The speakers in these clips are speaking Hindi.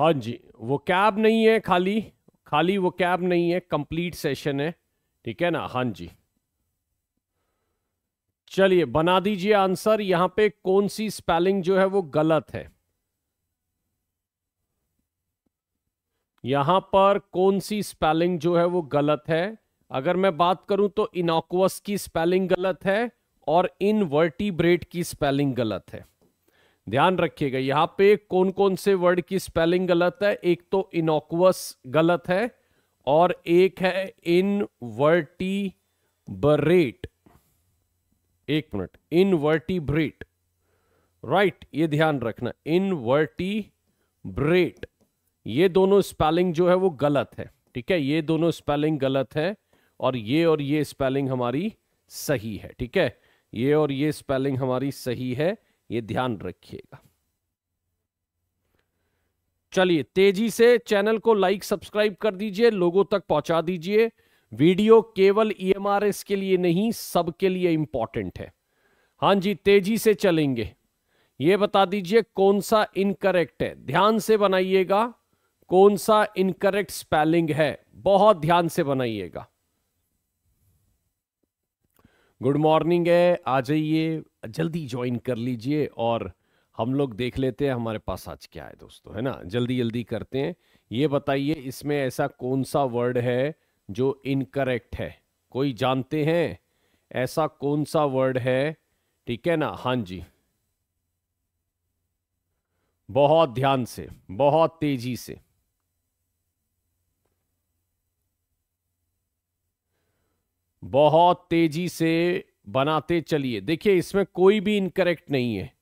हाँ जी वो कैब नहीं है खाली खाली वो कैब नहीं है कंप्लीट सेशन है ठीक है ना हाँ जी चलिए बना दीजिए आंसर यहां पे कौन सी स्पेलिंग जो है वो गलत है यहां पर कौन सी स्पेलिंग जो है वो गलत है अगर मैं बात करूं तो इनोक्वस की स्पेलिंग गलत है और इनवर्टिब्रेट की स्पेलिंग गलत है ध्यान रखिएगा यहां पे कौन कौन से वर्ड की स्पेलिंग गलत है एक तो इनोक्वस गलत है और एक है बरेट एक मिनट इनवर्टिब्रेट राइट ये ध्यान रखना इनवर्टिब्रेट ये दोनों स्पेलिंग जो है वो गलत है ठीक है ये दोनों स्पेलिंग गलत है और ये और ये स्पेलिंग हमारी सही है ठीक है ये और ये स्पेलिंग हमारी सही है ये ध्यान रखिएगा चलिए तेजी से चैनल को लाइक सब्सक्राइब कर दीजिए लोगों तक पहुंचा दीजिए वीडियो केवल ईएमआरएस e के लिए नहीं सबके लिए इंपॉर्टेंट है हां जी तेजी से चलेंगे ये बता दीजिए कौन सा इनकरेक्ट है ध्यान से बनाइएगा कौन सा इनकरेक्ट स्पेलिंग है बहुत ध्यान से बनाइएगा गुड मॉर्निंग है आ जाइए जल्दी ज्वाइन कर लीजिए और हम लोग देख लेते हैं हमारे पास आज क्या है दोस्तों है ना जल्दी जल्दी करते हैं ये बताइए इसमें ऐसा कौन सा वर्ड है जो इनकरेक्ट है कोई जानते हैं ऐसा कौन सा वर्ड है ठीक है ना हाँ जी बहुत ध्यान से बहुत तेजी से बहुत तेजी से बनाते चलिए देखिए इसमें कोई भी इनकरेक्ट नहीं है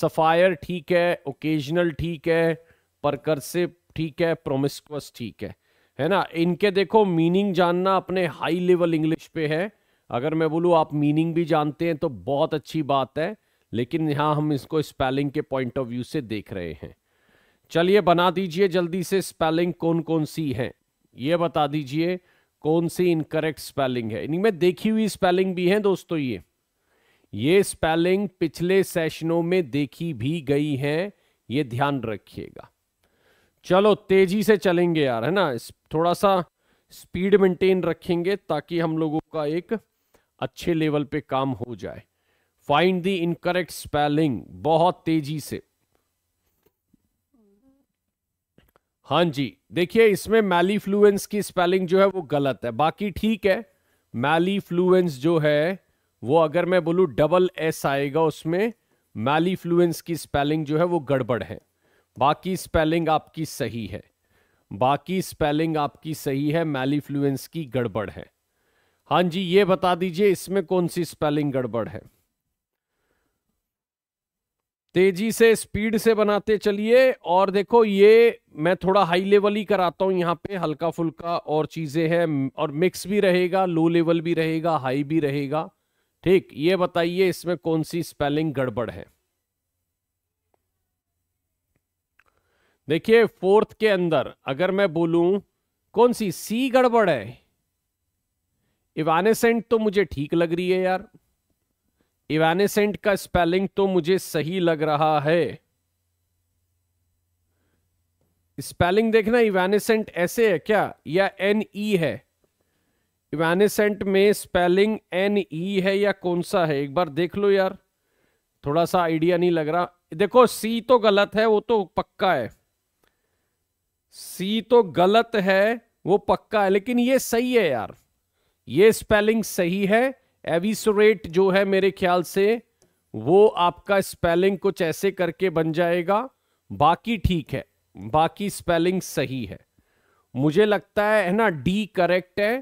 सफायर ठीक है ओकेजनल ठीक है परकर्सिव ठीक है प्रोमिस्कस ठीक है है ना इनके देखो मीनिंग जानना अपने हाई लेवल इंग्लिश पे है अगर मैं बोलूँ आप मीनिंग भी जानते हैं तो बहुत अच्छी बात है लेकिन यहाँ हम इसको स्पेलिंग के पॉइंट ऑफ व्यू से देख रहे हैं चलिए बना दीजिए जल्दी से स्पेलिंग कौन कौन सी है ये बता दीजिए कौन सी इनकरेक्ट स्पेलिंग है इनमें देखी हुई स्पेलिंग भी है दोस्तों ये ये स्पेलिंग पिछले सेशनों में देखी भी गई है ये ध्यान रखिएगा चलो तेजी से चलेंगे यार है ना थोड़ा सा स्पीड मेंटेन रखेंगे ताकि हम लोगों का एक अच्छे लेवल पे काम हो जाए फाइंड द इनकरेक्ट स्पेलिंग बहुत तेजी से हाँ जी देखिए इसमें मैलीफ्लुएंस की स्पेलिंग जो है वो गलत है बाकी ठीक है मैलीफ्लुएंस जो है वो अगर मैं बोलूँ डबल एस आएगा उसमें मैलीफ्लुएंस की स्पेलिंग जो है वो गड़बड़ है बाकी स्पेलिंग आपकी सही है बाकी स्पेलिंग आपकी सही है मैलीफ्लुएंस की गड़बड़ है हाँ जी ये बता दीजिए इसमें कौन सी स्पेलिंग गड़बड़ है तेजी से स्पीड से बनाते चलिए और देखो ये मैं थोड़ा हाई लेवल ही कराता हूँ यहाँ पे हल्का फुल्का और चीज़ें हैं और मिक्स भी रहेगा लो लेवल भी रहेगा हाई भी रहेगा ठीक ये बताइए इसमें कौन सी स्पेलिंग गड़बड़ है देखिए फोर्थ के अंदर अगर मैं बोलूं कौन सी सी गड़बड़ है इवानेसेंट तो मुझे ठीक लग रही है यार इवेनेसेंट का स्पेलिंग तो मुझे सही लग रहा है स्पेलिंग देखना इवेनेसेंट ऐसे है क्या या एन ई e है इवेनेसेंट में स्पेलिंग एन ई e है या कौन सा है एक बार देख लो यार थोड़ा सा आइडिया नहीं लग रहा देखो सी तो गलत है वो तो पक्का है सी तो गलत है वो पक्का है लेकिन ये सही है यार ये स्पेलिंग सही है एविसोरेट जो है मेरे ख्याल से वो आपका स्पेलिंग कुछ ऐसे करके बन जाएगा बाकी ठीक है बाकी स्पेलिंग सही है मुझे लगता है है ना डी करेक्ट है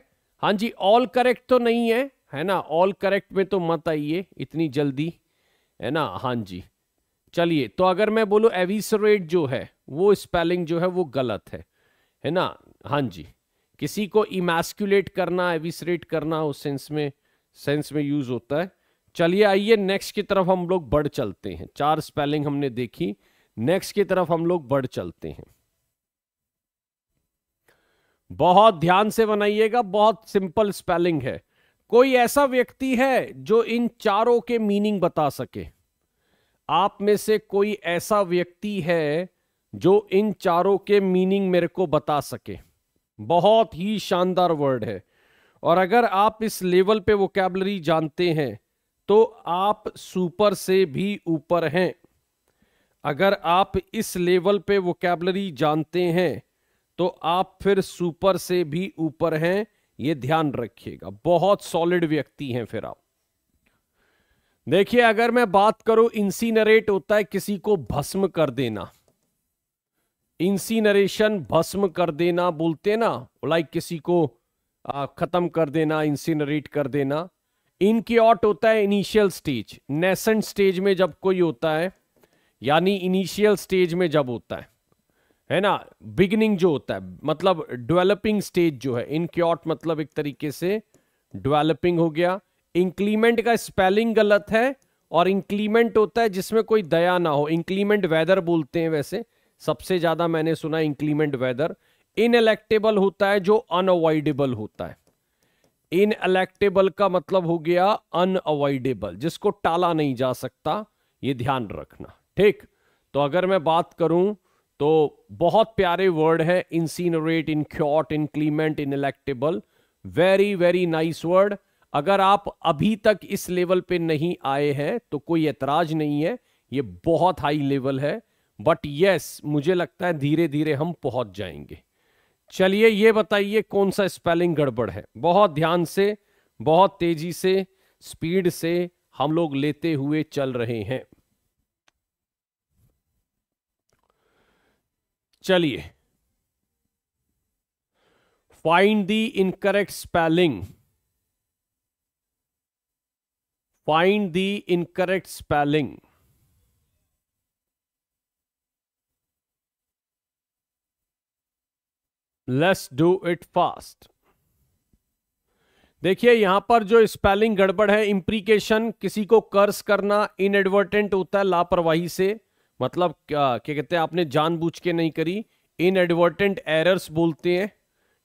हाँ जी ऑल करेक्ट तो नहीं है है ना ऑल करेक्ट में तो मत आइए इतनी जल्दी है ना हाँ जी चलिए तो अगर मैं बोलूँ एविसोरेट जो है वो स्पेलिंग जो है वो गलत है है ना हाँ जी किसी को इमेस्कुलेट करना एविसरेट करना उस सेंस में सेंस में यूज होता है चलिए आइए नेक्स्ट की तरफ हम लोग बढ़ चलते हैं चार स्पेलिंग हमने देखी नेक्स्ट की तरफ हम लोग बढ़ चलते हैं बहुत ध्यान से बनाइएगा बहुत सिंपल स्पेलिंग है कोई ऐसा व्यक्ति है जो इन चारों के मीनिंग बता सके आप में से कोई ऐसा व्यक्ति है जो इन चारों के मीनिंग मेरे को बता सके बहुत ही शानदार वर्ड है और अगर आप इस लेवल पे कैबलरी जानते हैं तो आप सुपर से भी ऊपर हैं अगर आप इस लेवल पे कैबलरी जानते हैं तो आप फिर सुपर से भी ऊपर हैं ये ध्यान रखिएगा बहुत सॉलिड व्यक्ति हैं फिर आप देखिए अगर मैं बात करूं इंसिनरेट होता है किसी को भस्म कर देना इंसिनरेशन भस्म कर देना बोलते ना लाइक किसी को ख़त्म कर देना इंसिनरेट कर देना ऑट होता है इनिशियल स्टेज नेसेंट स्टेज में जब कोई होता है यानी इनिशियल स्टेज में जब होता है है ना बिगनिंग जो होता है मतलब डेवलपिंग स्टेज जो है इनक्योट मतलब एक तरीके से डेवलपिंग हो गया इंक्लीमेंट का स्पेलिंग गलत है और इंक्लीमेंट होता है जिसमें कोई दया ना हो इंक्लीमेंट वेदर बोलते हैं वैसे सबसे ज्यादा मैंने सुना इंक्लीमेंट वेदर इनएलेक्टेबल होता है जो अनअवॉइडेबल होता है इनएलेक्टेबल का मतलब हो गया अनअवॉइडेबल जिसको टाला नहीं जा सकता ये ध्यान रखना ठीक तो अगर मैं बात करूं तो बहुत प्यारे वर्ड है in inchoate inclement ineluctable very very nice word अगर आप अभी तक इस लेवल पे नहीं आए हैं तो कोई एतराज नहीं है ये बहुत हाई लेवल है बट यस yes, मुझे लगता है धीरे धीरे हम पहुंच जाएंगे चलिए ये बताइए कौन सा स्पेलिंग गड़बड़ है बहुत ध्यान से बहुत तेजी से स्पीड से हम लोग लेते हुए चल रहे हैं चलिए find the incorrect spelling find the incorrect spelling let's do it fast देखिए यहां पर जो स्पेलिंग गड़बड़ है इम्प्रीकेशन किसी को कर्स करना इनएडवर्टेंट होता है लापरवाही से मतलब क्या क्या कहते हैं आपने जानबूझ के नहीं करी इनएडवर्टेंट एरर्स बोलते हैं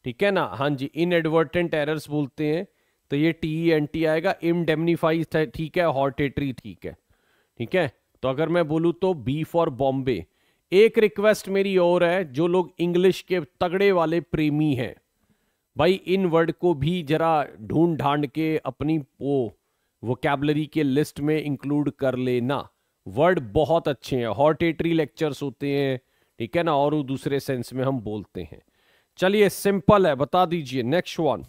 ठीक है ना हाँ जी इनएडवर्टेंट एरर्स बोलते हैं तो ये टी एन टी आएगा इमडेमनीफाई ठीक है हॉर्टेटरी ठीक है ठीक है तो अगर मैं बोलूँ तो बी फॉर बॉम्बे एक रिक्वेस्ट मेरी और है जो लोग इंग्लिश के तगड़े वाले प्रेमी हैं भाई इन वर्ड को भी जरा ढूंढ ढांड के अपनी वो वोकेबलरी के लिस्ट में इंक्लूड कर लेना वर्ड बहुत अच्छे हैं हॉर्टेटरी लेक्चर्स होते हैं ठीक है ना और दूसरे सेंस में हम बोलते हैं चलिए सिंपल है बता दीजिए नेक्स्ट वन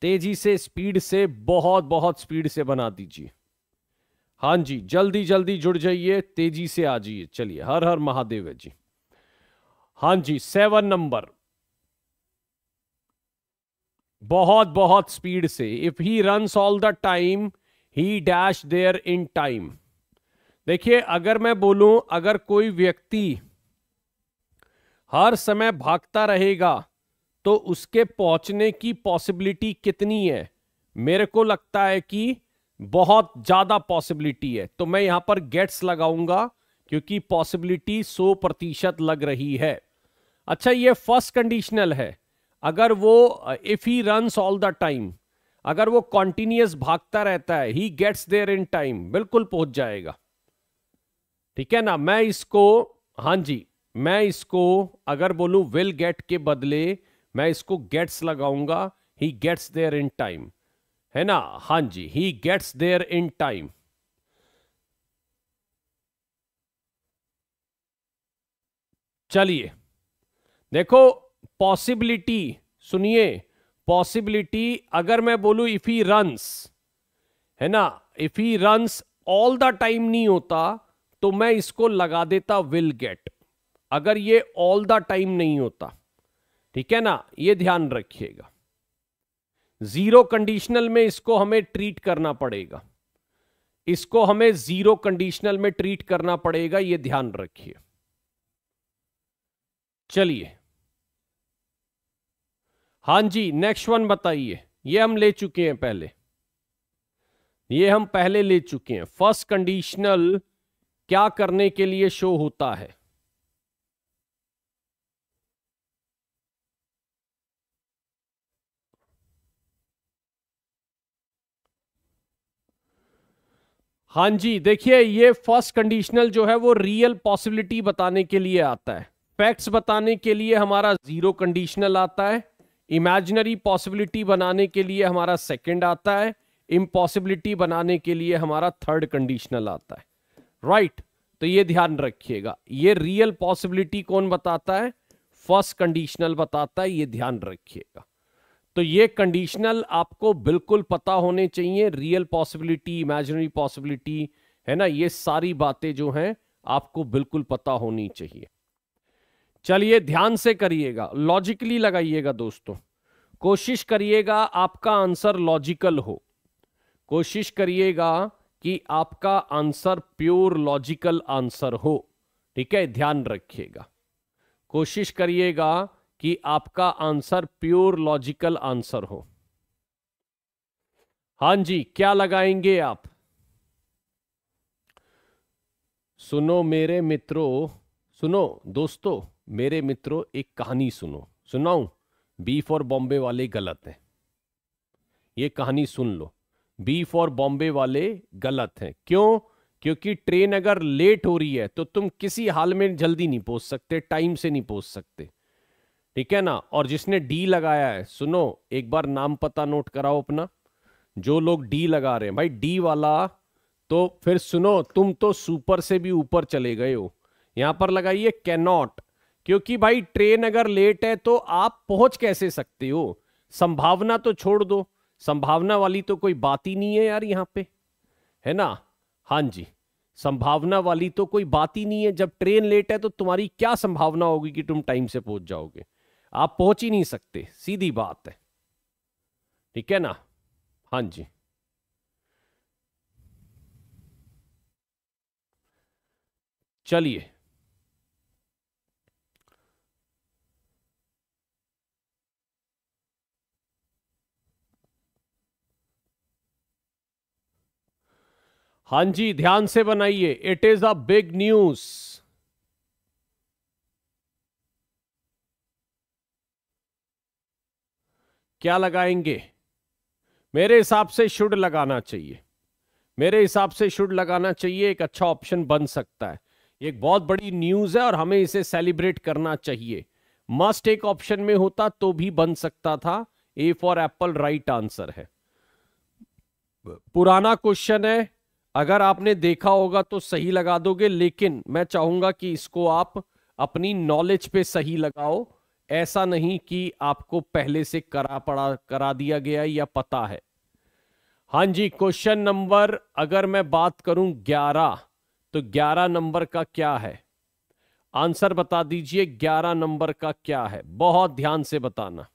तेजी से स्पीड से बहुत बहुत स्पीड से बना दीजिए हाँ जी जल्दी जल्दी जुड़ जाइए तेजी से आ जाइए चलिए हर हर महादेव है जी हाँ जी सेवन नंबर बहुत बहुत स्पीड से if he run all the time he dash there in time देखिए अगर मैं बोलूं अगर कोई व्यक्ति हर समय भागता रहेगा तो उसके पहुंचने की पॉसिबिलिटी कितनी है मेरे को लगता है कि बहुत ज्यादा पॉसिबिलिटी है तो मैं यहां पर गेट्स लगाऊंगा क्योंकि पॉसिबिलिटी 100 प्रतिशत लग रही है अच्छा ये फर्स्ट कंडीशनल है अगर वो if he run all the time अगर वो कॉन्टिन्यूस भागता रहता है he gets there in time बिल्कुल पहुंच जाएगा ठीक है ना मैं इसको हां जी मैं इसको अगर बोलू विल गेट के बदले मैं इसको गेट्स लगाऊंगा he gets there in time है ना हां जी he gets there in time चलिए देखो पॉसिबिलिटी सुनिए पॉसिबिलिटी अगर मैं बोलू इफ ही रन्स है ना if he runs all the time नहीं होता तो मैं इसको लगा देता विल गेट अगर ये ऑल द टाइम नहीं होता ठीक है ना ये ध्यान रखिएगा जीरो कंडीशनल में इसको हमें ट्रीट करना पड़ेगा इसको हमें जीरो कंडीशनल में ट्रीट करना पड़ेगा यह ध्यान रखिए चलिए हां जी नेक्स्ट वन बताइए ये हम ले चुके हैं पहले ये हम पहले ले चुके हैं फर्स्ट कंडीशनल क्या करने के लिए शो होता है हाँ जी देखिए ये फर्स्ट कंडीशनल जो है वो रियल पॉसिबिलिटी बताने के लिए आता है फैक्ट्स बताने के लिए हमारा जीरो कंडीशनल आता है इमेजिनरी पॉसिबिलिटी बनाने के लिए हमारा सेकंड आता है इम्पॉसिबिलिटी बनाने के लिए हमारा थर्ड कंडीशनल आता है राइट right, तो ये ध्यान रखिएगा ये रियल पॉसिबिलिटी कौन बताता है फर्स्ट कंडीशनल बताता है ये ध्यान रखिएगा तो ये कंडीशनल आपको बिल्कुल पता होने चाहिए रियल पॉसिबिलिटी इमेजिनरी पॉसिबिलिटी है ना ये सारी बातें जो हैं आपको बिल्कुल पता होनी चाहिए चलिए ध्यान से करिएगा लॉजिकली लगाइएगा दोस्तों कोशिश करिएगा आपका आंसर लॉजिकल हो कोशिश करिएगा कि आपका आंसर प्योर लॉजिकल आंसर हो ठीक है ध्यान रखिएगा कोशिश करिएगा कि आपका आंसर प्योर लॉजिकल आंसर हो हां जी क्या लगाएंगे आप सुनो मेरे मित्रों सुनो दोस्तों मेरे मित्रों एक कहानी सुनो सुनाऊ बीफ और बॉम्बे वाले गलत हैं ये कहानी सुन लो बीफ और बॉम्बे वाले गलत हैं क्यों क्योंकि ट्रेन अगर लेट हो रही है तो तुम किसी हाल में जल्दी नहीं पहुंच सकते टाइम से नहीं पहुंच सकते ठीक है ना और जिसने डी लगाया है सुनो एक बार नाम पता नोट कराओ अपना जो लोग डी लगा रहे हैं भाई डी वाला तो फिर सुनो तुम तो सुपर से भी ऊपर चले गए हो यहां पर लगाइए कैनॉट क्योंकि भाई ट्रेन अगर लेट है तो आप पहुंच कैसे सकते हो संभावना तो छोड़ दो संभावना वाली तो कोई बात ही नहीं है यार यहां पे है ना हां जी संभावना वाली तो कोई बात ही नहीं है जब ट्रेन लेट है तो तुम्हारी क्या संभावना होगी कि तुम टाइम से पहुंच जाओगे आप पहुंच ही नहीं सकते सीधी बात है ठीक है ना हाँ जी चलिए हां जी ध्यान से बनाइए it is a big news क्या लगाएंगे मेरे हिसाब से शुड लगाना चाहिए मेरे हिसाब से शुड लगाना चाहिए एक अच्छा ऑप्शन बन सकता है एक बहुत बड़ी न्यूज है और हमें इसे सेलिब्रेट करना चाहिए मस्ट एक ऑप्शन में होता तो भी बन सकता था A for apple right answer है पुराना क्वेश्चन है अगर आपने देखा होगा तो सही लगा दोगे लेकिन मैं चाहूंगा कि इसको आप अपनी नॉलेज पे सही लगाओ ऐसा नहीं कि आपको पहले से करा पड़ा करा दिया गया या पता है हाँ जी क्वेश्चन नंबर अगर मैं बात करूं ग्यारह तो ग्यारह नंबर का क्या है आंसर बता दीजिए ग्यारह नंबर का क्या है बहुत ध्यान से बताना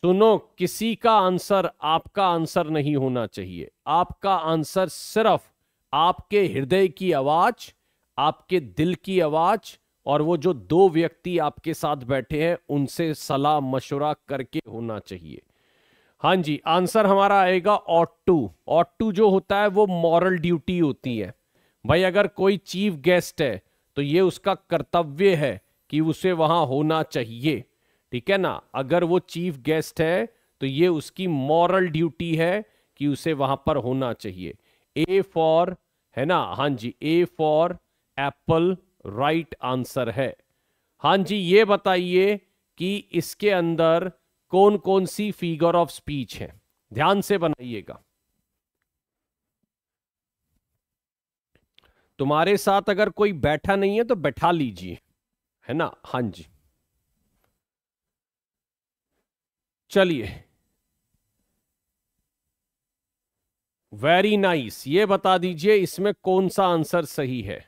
सुनो किसी का आंसर आपका आंसर नहीं होना चाहिए आपका आंसर सिर्फ आपके हृदय की आवाज आपके दिल की आवाज और वो जो दो व्यक्ति आपके साथ बैठे हैं उनसे सलाह मशुरा करके होना चाहिए हाँ जी आंसर हमारा आएगा ऑट टू ऑट टू जो होता है वो मॉरल ड्यूटी होती है भाई अगर कोई चीफ गेस्ट है तो ये उसका कर्तव्य है कि उसे वहां होना चाहिए ठीक है ना अगर वो चीफ गेस्ट है तो ये उसकी मॉरल ड्यूटी है कि उसे वहां पर होना चाहिए ए फॉर है ना हाँ जी A for apple right answer है हां जी ये बताइए कि इसके अंदर कौन कौन सी फिगर ऑफ स्पीच है ध्यान से बनाइएगा तुम्हारे साथ अगर कोई बैठा नहीं है तो बैठा लीजिए है ना हां जी चलिए वेरी नाइस ये बता दीजिए इसमें कौन सा आंसर सही है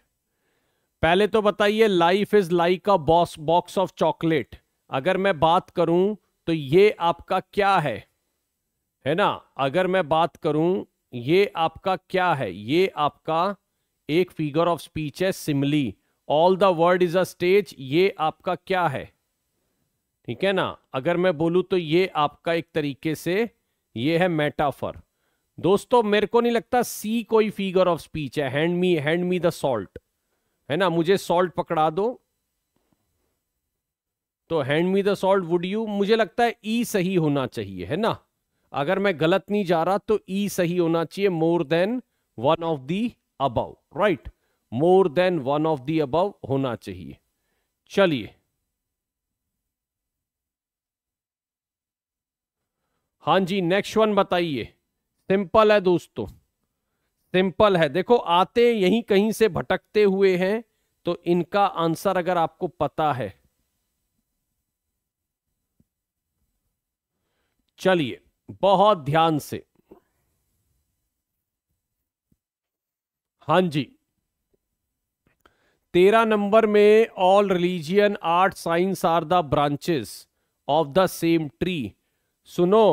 पहले तो बताइए life is like a box box of chocolate अगर मैं बात करूं तो ये आपका क्या है है ना अगर मैं बात करूं ये आपका क्या है ये आपका एक फिगर ऑफ स्पीच है simile all the word is a stage ये आपका क्या है ठीक है ना अगर मैं बोलूं तो ये आपका एक तरीके से ये है मेटाफर दोस्तों मेरे को नहीं लगता सी कोई फिगर ऑफ स्पीच है hand me hand me the salt है ना मुझे सॉल्ट पकड़ा दो तो hand me the salt would you मुझे लगता है ई e सही होना चाहिए है ना अगर मैं गलत नहीं जा रहा तो ई e सही होना चाहिए more than one of the above right more than one of the above होना चाहिए चलिए हां जी नेक्स्ट वन बताइए सिंपल है दोस्तों सिंपल है देखो आते यहीं कहीं से भटकते हुए हैं तो इनका आंसर अगर आपको पता है चलिए बहुत ध्यान से हां जी तेरह नंबर में all religion art science are the branches of the same tree सुनो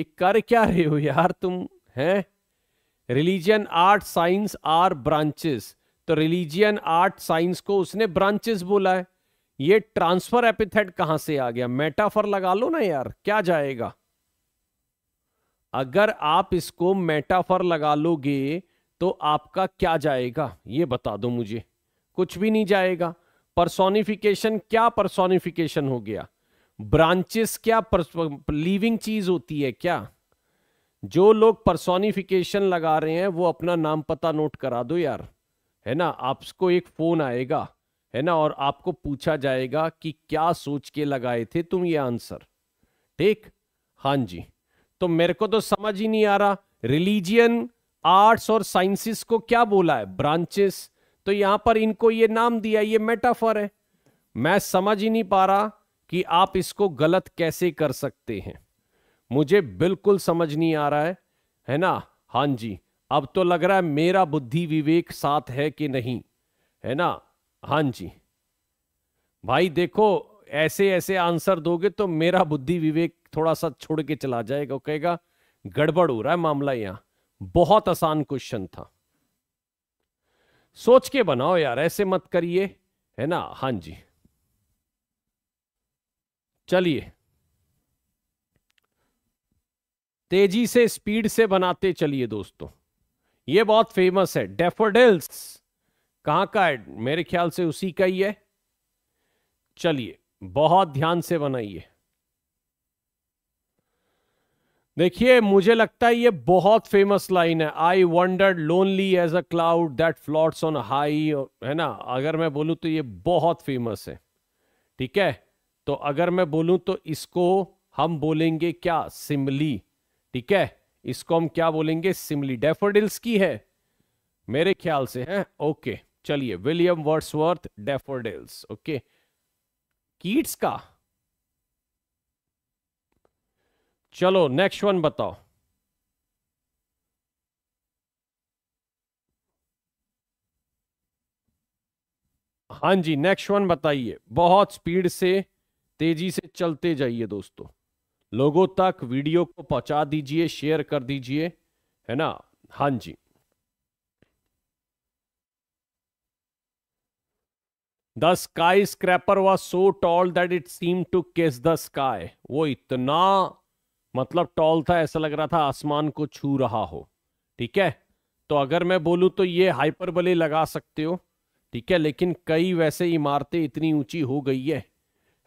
ये कर क्या रहे हो यार तुम हैं religion art science are branches तो रिलीजियन आर्ट साइंस को उसने ब्रांचेस बोला है ये ट्रांसफर एपिथेट कहां से आ गया मेटाफर लगा लो ना यार क्या जाएगा अगर आप इसको मेटाफर लगा लोगे तो आपका क्या जाएगा ये बता दो मुझे कुछ भी नहीं जाएगा परसोनिफिकेशन क्या परसोनिफिकेशन हो गया ब्रांचेस क्या लिविंग चीज होती है क्या जो लोग परसोनिफिकेशन लगा रहे हैं वो अपना नाम पता नोट करा दो यार है ना आपको एक फोन आएगा है ना और आपको पूछा जाएगा कि क्या सोच के लगाए थे तुम ये आंसर ठीक हाँ जी तो मेरे को तो समझ ही नहीं आ रहा रिलीजियन आर्ट्स और साइंसिस को क्या बोला है ब्रांचेस तो यहां पर इनको ये नाम दिया ये मेटाफर है मैं समझ ही नहीं पा रहा कि आप इसको गलत कैसे कर सकते हैं मुझे बिल्कुल समझ नहीं आ रहा है है ना हाँ जी अब तो लग रहा है मेरा बुद्धि विवेक साथ है कि नहीं है ना हाँ जी भाई देखो ऐसे ऐसे आंसर दोगे तो मेरा बुद्धि विवेक थोड़ा सा छोड़ के चला जाएगा कहेगा गड़बड़ हो रहा है मामला यहां बहुत आसान क्वेश्चन था सोच के बनाओ यार ऐसे मत करिए है ना हाँ जी चलिए तेजी से स्पीड से बनाते चलिए दोस्तों ये बहुत फेमस है डेफोडिल्स कहां का है मेरे ख्याल से उसी का ही है चलिए बहुत ध्यान से बनाइए देखिए मुझे लगता है ये बहुत फेमस लाइन है I wandered lonely as a cloud that floats on high है ना अगर मैं बोलूं तो ये बहुत फेमस है ठीक है तो अगर मैं बोलूं तो इसको हम बोलेंगे क्या सिमली ठीक है इसको हम क्या बोलेंगे सिमली डेफोडिल्स की है मेरे ख्याल से है ओके चलिए William Wordsworth daffodils okay Keats का चलो नेक्स्ट वन बताओ हां जी नेक्स्ट वन बताइए बहुत स्पीड से तेजी से चलते जाइए दोस्तों लोगों तक वीडियो को पहुंचा दीजिए शेयर कर दीजिए है ना हाँ जी the skyscraper was so tall that it seem to kiss the sky वो इतना मतलब टॉल था ऐसा लग रहा था आसमान को छू रहा हो ठीक है तो अगर मैं बोलूं तो ये हाइपरबले लगा सकते हो ठीक है लेकिन कई वैसे इमारतें इतनी ऊंची हो गई है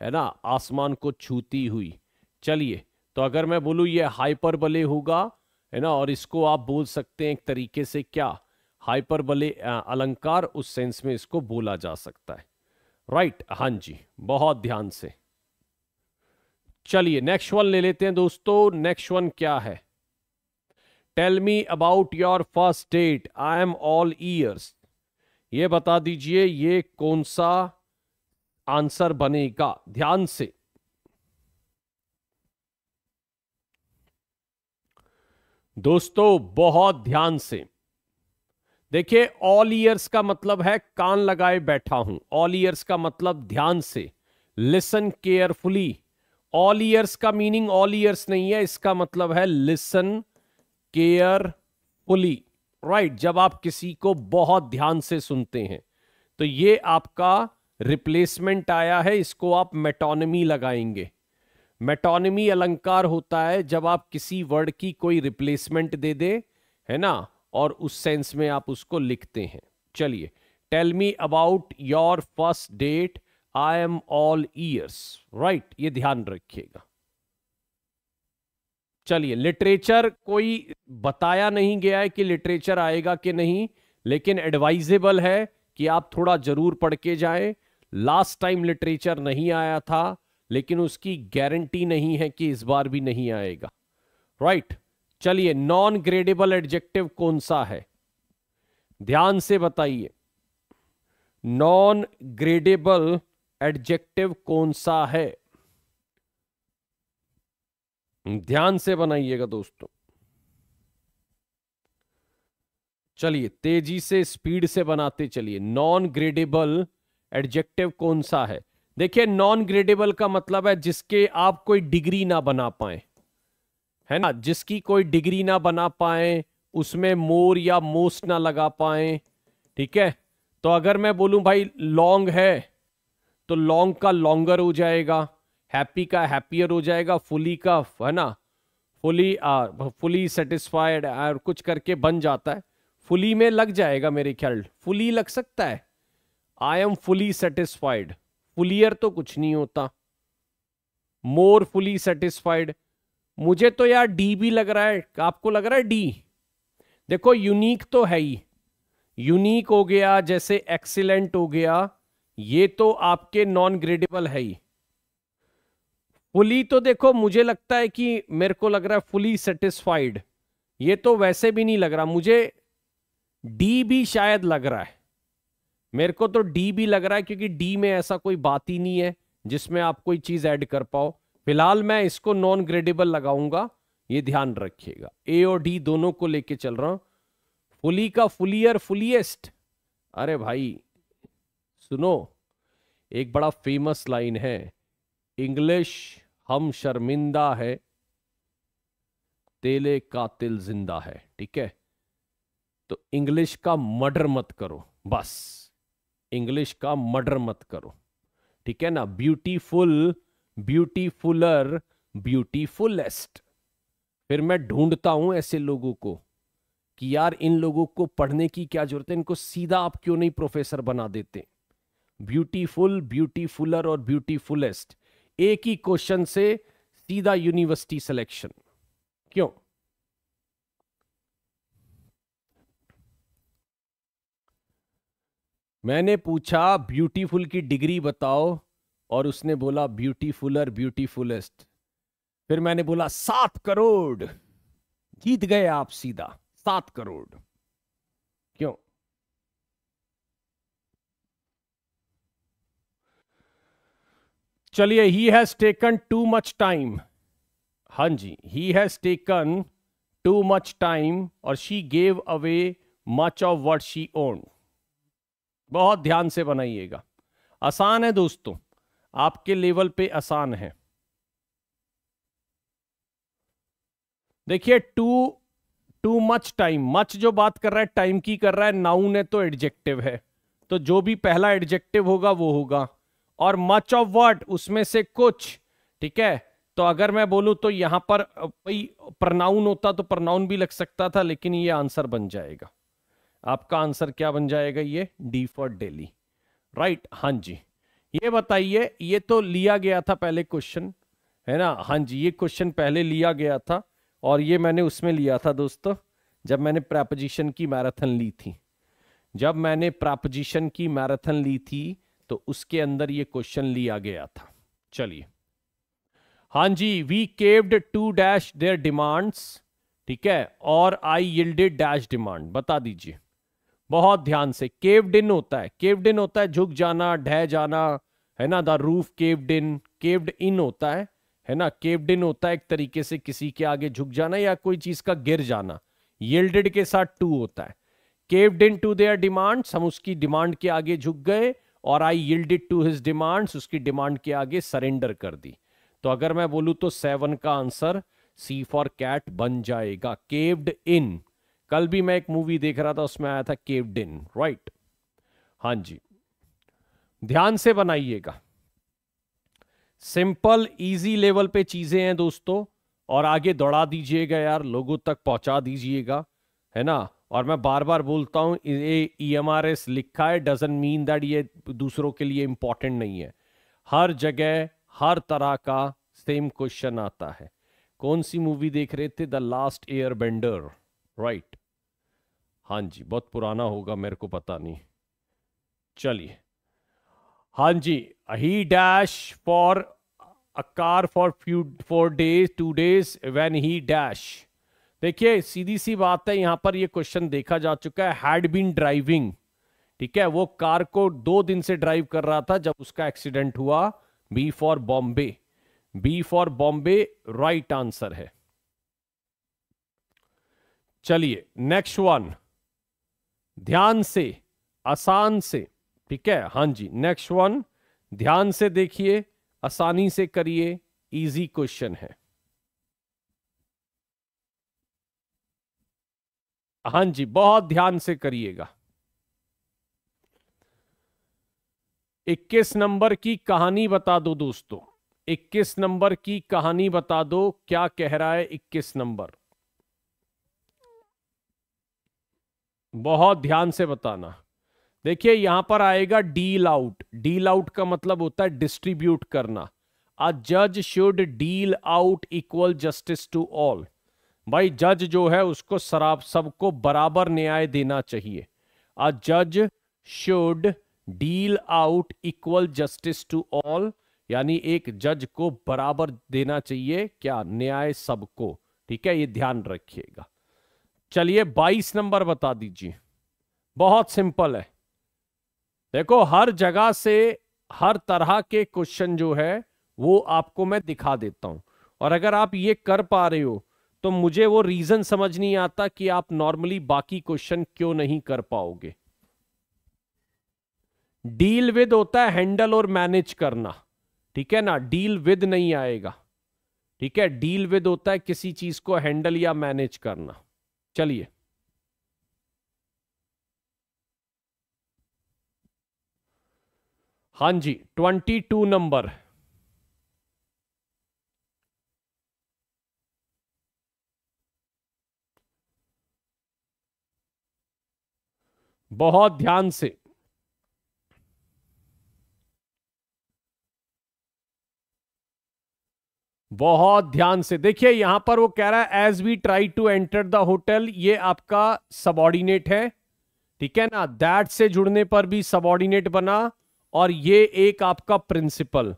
है ना आसमान को छूती हुई चलिए तो अगर मैं बोलूँ ये हाइपर बले होगा है ना और इसको आप बोल सकते हैं एक तरीके से क्या हाइपर बले अलंकार उस सेंस में इसको बोला जा सकता है राइट हां जी बहुत ध्यान से चलिए नेक्स्ट वन ले लेते हैं दोस्तों नेक्स्ट वन क्या है tell me about your first date I am all ears ये बता दीजिए ये कौन सा आंसर बनेगा ध्यान से दोस्तों बहुत ध्यान से देखिए ऑल ईयर्स का मतलब है कान लगाए बैठा हूं ऑल ईयर्स का मतलब ध्यान से लिसन केयरफुली ऑल ईयर्स का मीनिंग ऑल ईयर्स नहीं है इसका मतलब है लिसन केयरफुली राइट जब आप किसी को बहुत ध्यान से सुनते हैं तो ये आपका रिप्लेसमेंट आया है इसको आप मेटोनमी लगाएंगे मेटोनमी अलंकार होता है जब आप किसी वर्ड की कोई रिप्लेसमेंट दे दे है ना और उस सेंस में आप उसको लिखते हैं चलिए tell me about your first date I am all ears right ये ध्यान रखिएगा चलिए लिटरेचर कोई बताया नहीं गया है कि लिटरेचर आएगा कि नहीं लेकिन एडवाइजेबल है कि आप थोड़ा जरूर पढ़ के जाए लास्ट टाइम लिटरेचर नहीं आया था लेकिन उसकी गारंटी नहीं है कि इस बार भी नहीं आएगा राइट right. चलिए नॉन ग्रेडेबल एडजेक्टिव कौन सा है ध्यान से बताइए नॉन ग्रेडेबल एडजेक्टिव कौन सा है ध्यान से बनाइएगा दोस्तों चलिए तेजी से स्पीड से बनाते चलिए नॉन ग्रेडेबल एडजेक्टिव कौन सा है देखिए नॉन ग्रेडेबल का मतलब है जिसके आप कोई डिग्री ना बना पाए है ना जिसकी कोई डिग्री ना बना पाए उसमें मोर या मोस्ट ना लगा पाए ठीक है तो अगर मैं बोलूं भाई लॉन्ग है तो लॉन्ग का लॉन्गर हो जाएगा हैप्पी का हैप्पियर हो जाएगा फुली का है ना फुली फुली सेटिस्फाइड और कुछ करके बन जाता है फुली में लग जाएगा मेरे ख्याल फुली लग सकता है I am fully satisfied fullier तो कुछ नहीं होता मोर फुली सेटिस्फाइड मुझे तो यार डी भी लग रहा है आपको लग रहा है डी देखो यूनिक तो है ही यूनिक हो गया जैसे एक्सीलेंट हो गया ये तो आपके नॉन ग्रेडेबल है ही फुली तो देखो मुझे लगता है कि मेरे को लग रहा है फुली सेटिस्फाइड ये तो वैसे भी नहीं लग रहा मुझे डी भी शायद लग रहा है मेरे को तो डी भी लग रहा है क्योंकि डी में ऐसा कोई बात ही नहीं है जिसमें आप कोई चीज ऐड कर पाओ फिलहाल मैं इसको नॉन ग्रेडेबल लगाऊंगा ये ध्यान रखिएगा ए और डी दोनों को लेके चल रहा हूं फुली का फुलियर फुलिएस्ट अरे भाई सुनो एक बड़ा फेमस लाइन है इंग्लिश हम शर्मिंदा है तेले कातिल जिंदा है ठीक है तो इंग्लिश का मर्डर मत करो बस इंग्लिश का मर्डर मत करो ठीक है ना ब्यूटीफुल ब्यूटीफुलर ब्यूटीफुलेस्ट फिर मैं ढूंढता हूं ऐसे लोगों को कि यार इन लोगों को पढ़ने की क्या जरूरत है इनको सीधा आप क्यों नहीं प्रोफेसर बना देते ब्यूटीफुल ब्यूटीफुलर और ब्यूटीफुलेस्ट एक ही क्वेश्चन से सीधा यूनिवर्सिटी सिलेक्शन क्यों मैंने पूछा ब्यूटीफुल की डिग्री बताओ और उसने बोला ब्यूटीफुलर ब्यूटीफुलेस्ट फिर मैंने बोला सात करोड़ जीत गए आप सीधा सात करोड़ क्यों चलिए he has taken too much time हाँ जी he has taken too much time और she gave away much of what she owned बहुत ध्यान से बनाइएगा आसान है दोस्तों आपके लेवल पे आसान है देखिए too too much time much जो बात कर रहा है टाइम की कर रहा है नाउन है तो एडजेक्टिव है तो जो भी पहला एडजेक्टिव होगा वो होगा और मच ऑफ वर्ड उसमें से कुछ ठीक है तो अगर मैं बोलूं तो यहां पर प्रनाउन होता तो प्रनाउन भी लग सकता था लेकिन ये आंसर बन जाएगा आपका आंसर क्या बन जाएगा ये डी फॉर डेली राइट हां जी ये बताइए ये तो लिया गया था पहले क्वेश्चन है ना हां जी ये क्वेश्चन पहले लिया गया था और ये मैंने उसमें लिया था दोस्तों जब मैंने प्रापोजिशन की मैराथन ली थी जब मैंने प्रापोजिशन की मैराथन ली थी तो उसके अंदर ये क्वेश्चन लिया गया था चलिए हां जी we caved to dash their demands ठीक है और आई यिल्डेड डैश डिमांड बता दीजिए बहुत ध्यान से केव्ड इन होता है केव्ड इन होता है झुक जाना ढह जाना है ना the roof caved in caved in होता है है ना केव्ड इन होता है एक तरीके से किसी के आगे झुक जाना या कोई चीज का गिर जाना येल्डेड के साथ टू होता है caved in to their demand हम उसकी डिमांड के आगे झुक गए और I yielded to his demand उसकी डिमांड के आगे सरेंडर कर दी तो अगर मैं बोलू तो सेवन का आंसर सी फॉर कैट बन जाएगा केव्ड इन कल भी मैं एक मूवी देख रहा था उसमें आया था केव डिन राइट हां जी ध्यान से बनाइएगा सिंपल इजी लेवल पे चीजें हैं दोस्तों और आगे दौड़ा दीजिएगा यार लोगों तक पहुंचा दीजिएगा है ना और मैं बार बार बोलता हूं ये ई एम आर एस लिखा है डजन मीन दैट ये दूसरों के लिए इंपॉर्टेंट नहीं है हर जगह हर तरह का सेम क्वेश्चन आता है कौन सी मूवी देख रहे थे the Last Airbender right हाँ जी बहुत पुराना होगा मेरे को पता नहीं चलिए हाँ जी he dash for a car for few four days two days when he dash देखिए सीधी सी बात है यहां पर ये क्वेश्चन देखा जा चुका है हैड बीन ड्राइविंग ठीक है वो कार को दो दिन से ड्राइव कर रहा था जब उसका एक्सीडेंट हुआ B for Bombay B for Bombay right answer है चलिए नेक्स्ट वन ध्यान से आसान से ठीक है हाँ जी नेक्स्ट वन ध्यान से देखिए आसानी से करिए इजी क्वेश्चन है हाँ जी बहुत ध्यान से करिएगा 21 नंबर की कहानी बता दो दोस्तों 21 नंबर की कहानी बता दो क्या कह रहा है 21 नंबर बहुत ध्यान से बताना देखिए यहां पर आएगा डील आउट डील आउट का मतलब होता है डिस्ट्रीब्यूट करना अ जज should deal out equal justice to all भाई जज जो है उसको शराब सबको बराबर न्याय देना चाहिए अ जज should deal out equal justice to all यानी एक जज को बराबर देना चाहिए क्या न्याय सबको ठीक है ये ध्यान रखिएगा चलिए 22 नंबर बता दीजिए बहुत सिंपल है देखो हर जगह से हर तरह के क्वेश्चन जो है वो आपको मैं दिखा देता हूं और अगर आप ये कर पा रहे हो तो मुझे वो रीजन समझ नहीं आता कि आप नॉर्मली बाकी क्वेश्चन क्यों नहीं कर पाओगे डील विद होता है हैंडल और मैनेज करना ठीक है ना डील विद नहीं आएगा ठीक है डील विद होता है किसी चीज को हैंडल या मैनेज करना चलिए हां जी ट्वेंटी टू नंबर बहुत ध्यान से बहुत ध्यान से देखिए यहां पर वो कह रहा है as we try to enter the hotel ये आपका सबॉर्डिनेट है ठीक है ना दैट से जुड़ने पर भी सबॉर्डिनेट बना और ये एक आपका प्रिंसिपल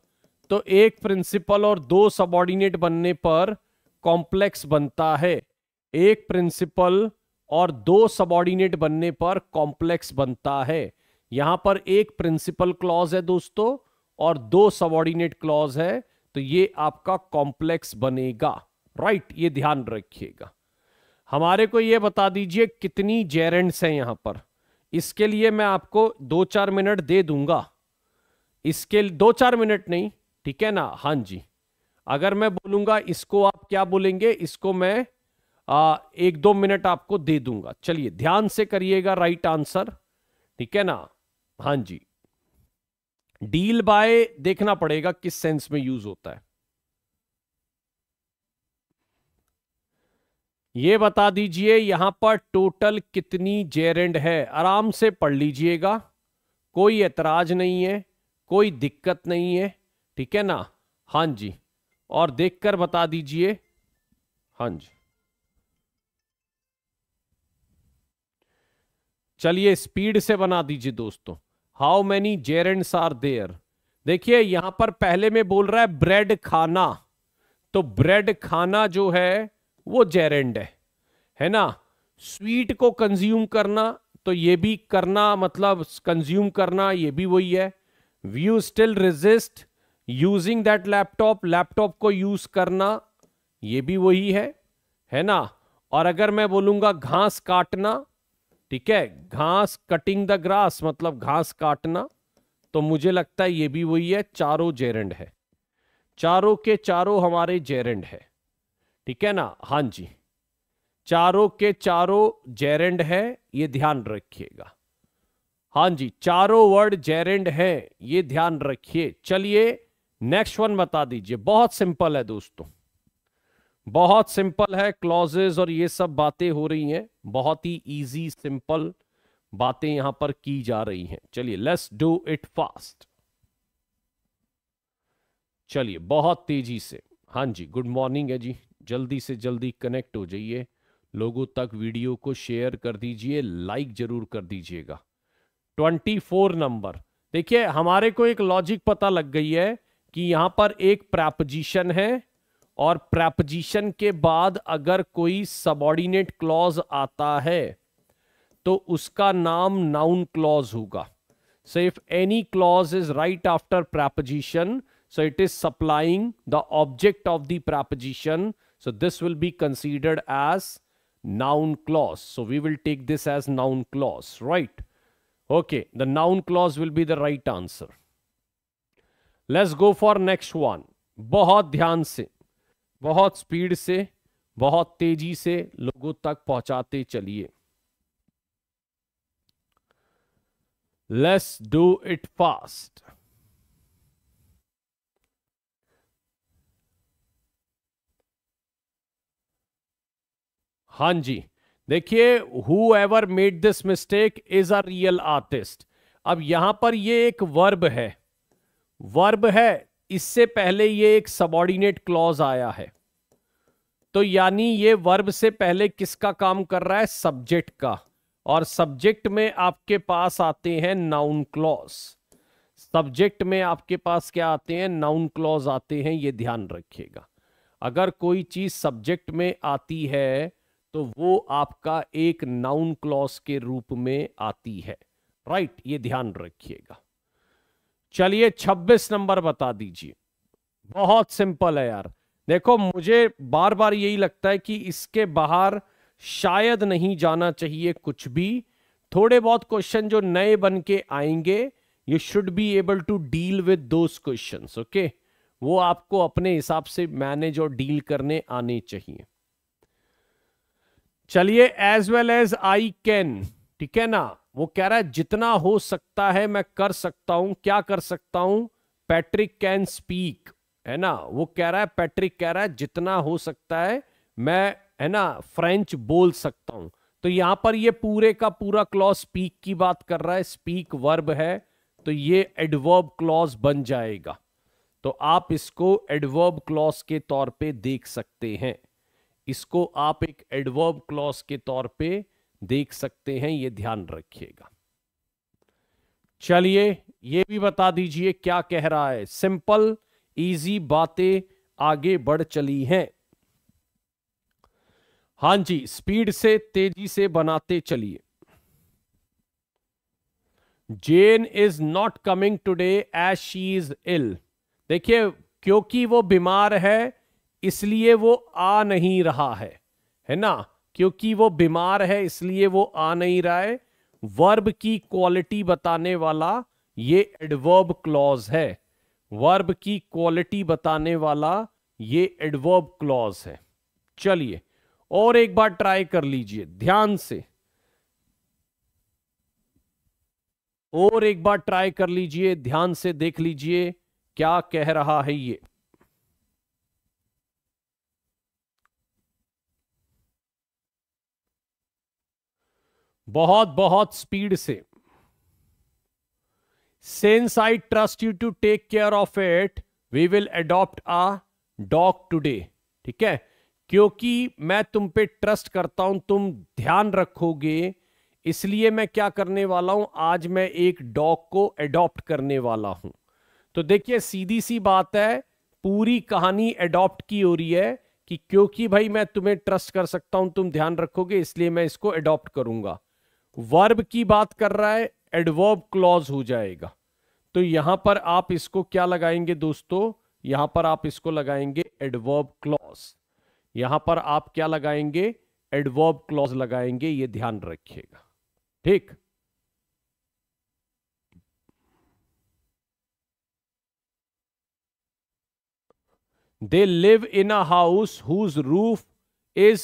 तो एक प्रिंसिपल और दो सबॉर्डिनेट बनने पर कॉम्प्लेक्स बनता है एक प्रिंसिपल और दो सबॉर्डिनेट बनने पर कॉम्प्लेक्स बनता है यहां पर एक प्रिंसिपल क्लॉज है दोस्तों और दो सबॉर्डिनेट क्लॉज है तो ये आपका कॉम्प्लेक्स बनेगा राइट ये ध्यान रखिएगा हमारे को ये बता दीजिए कितनी जेरेंट्स हैं यहां पर इसके लिए मैं आपको दो चार मिनट दे दूंगा इसके दो चार मिनट नहीं ठीक है ना हां जी अगर मैं बोलूंगा इसको आप क्या बोलेंगे इसको मैं आ, एक दो मिनट आपको दे दूंगा चलिए ध्यान से करिएगा राइट आंसर ठीक है ना हां जी डील बाय देखना पड़ेगा किस सेंस में यूज होता है ये बता दीजिए यहां पर टोटल कितनी जेरेंड है आराम से पढ़ लीजिएगा कोई एतराज नहीं है कोई दिक्कत नहीं है ठीक है ना हां जी और देखकर बता दीजिए हां जी चलिए स्पीड से बना दीजिए दोस्तों how many gerunds are there देखिए यहां पर पहले में बोल रहा है ब्रेड खाना तो ब्रेड खाना जो है वो जेरेंड है है ना स्वीट को कंज्यूम करना तो ये भी करना मतलब कंज्यूम करना ये भी वही है we still resist using that laptop laptop को यूज करना ये भी वही है है ना और अगर मैं बोलूंगा घास काटना ठीक है घास कटिंग द ग्रास मतलब घास काटना तो मुझे लगता है ये भी वही है चारों जेरेंड है चारों के चारों हमारे जेरेंड है ठीक है ना हां जी चारों के चारों जेरेंड है ये ध्यान रखिएगा हां जी चारों वर्ड जेरेंड है ये ध्यान रखिए चलिए नेक्स्ट वन बता दीजिए बहुत सिंपल है दोस्तों बहुत सिंपल है क्लॉजेज और ये सब बातें हो रही हैं बहुत ही इजी सिंपल बातें यहां पर की जा रही हैं चलिए लेट्स डू इट फास्ट चलिए बहुत तेजी से हाँ जी गुड मॉर्निंग है जी जल्दी से जल्दी कनेक्ट हो जाइए लोगों तक वीडियो को शेयर कर दीजिए लाइक जरूर कर दीजिएगा ट्वेंटी फोर नंबर देखिए हमारे को एक लॉजिक पता लग गई है कि यहां पर एक प्रापोजिशन है और प्रेपोजिशन के बाद अगर कोई सबॉर्डिनेट क्लॉज आता है तो उसका नाम नाउन क्लॉज होगा so if any clause is right after preposition so it is supplying the object of the preposition so this will be considered as noun clause so we will take this as noun clause right okay the noun clause will be the right answer let's go for next one बहुत ध्यान से बहुत स्पीड से बहुत तेजी से लोगों तक पहुंचाते चलिए लेस डू इट फास्ट हां जी देखिए whoever made this mistake is a real artist अब यहां पर ये एक वर्ब है वर्ब है इससे पहले ये एक सबॉर्डिनेट क्लॉज आया है तो यानी ये वर्ब से पहले किसका काम कर रहा है सब्जेक्ट का और सब्जेक्ट में आपके पास आते हैं नाउन क्लॉज सब्जेक्ट में आपके पास क्या आते हैं नाउन क्लॉज आते हैं ये ध्यान रखिएगा अगर कोई चीज सब्जेक्ट में आती है तो वो आपका एक नाउन क्लॉज के रूप में आती है राइट ये ध्यान रखिएगा चलिए 26 नंबर बता दीजिए बहुत सिंपल है यार देखो मुझे बार बार यही लगता है कि इसके बाहर शायद नहीं जाना चाहिए कुछ भी थोड़े बहुत क्वेश्चन जो नए बन के आएंगे you should be able to deal with those question okay वो आपको अपने हिसाब से मैनेज और डील करने आने चाहिए चलिए as well as I can ठीक है ना वो कह रहा है जितना हो सकता है मैं कर सकता हूं क्या कर सकता हूं पैट्रिक कैन स्पीक है ना वो कह रहा है पैट्रिक कह रहा है जितना हो सकता है मैं है ना फ्रेंच बोल सकता हूं तो यहां पर ये पूरे का पूरा क्लॉज स्पीक की बात कर रहा है स्पीक वर्ब है तो ये एडवर्ब क्लॉज बन जाएगा तो आप इसको एडवर्ब क्लॉज के तौर पे देख सकते हैं इसको आप एक एडवर्ब क्लॉज के तौर पे देख सकते हैं ये ध्यान रखिएगा चलिए ये भी बता दीजिए क्या कह रहा है सिंपल इजी बातें आगे बढ़ चली हैं हां जी स्पीड से तेजी से बनाते चलिए Jane is not coming today as she is ill देखिए क्योंकि वो बीमार है इसलिए वो आ नहीं रहा है है ना क्योंकि वो बीमार है इसलिए वो आ नहीं रहा है वर्ब की क्वालिटी बताने वाला ये एडवर्ब क्लॉज है वर्ब की क्वालिटी बताने वाला ये एडवर्ब क्लॉज है चलिए और एक बार ट्राई कर लीजिए ध्यान से और एक बार ट्राई कर लीजिए ध्यान से देख लीजिए क्या कह रहा है ये बहुत बहुत स्पीड से since I trust you to take care of it we will adopt a dog today ठीक है क्योंकि मैं तुम पे ट्रस्ट करता हूं तुम ध्यान रखोगे इसलिए मैं क्या करने वाला हूं आज मैं एक डॉग को एडॉप्ट करने वाला हूं तो देखिए सीधी सी बात है पूरी कहानी एडॉप्ट की हो रही है कि क्योंकि भाई मैं तुम्हें ट्रस्ट कर सकता हूं तुम ध्यान रखोगे इसलिए मैं इसको एडॉप्ट करूंगा वर्ब की बात कर रहा है एडवर्ब क्लॉज हो जाएगा तो यहां पर आप इसको क्या लगाएंगे दोस्तों यहां पर आप इसको लगाएंगे एडवर्ब क्लॉज यहां पर आप क्या लगाएंगे एडवर्ब क्लॉज लगाएंगे ये ध्यान रखिएगा ठीक they live in a house whose roof is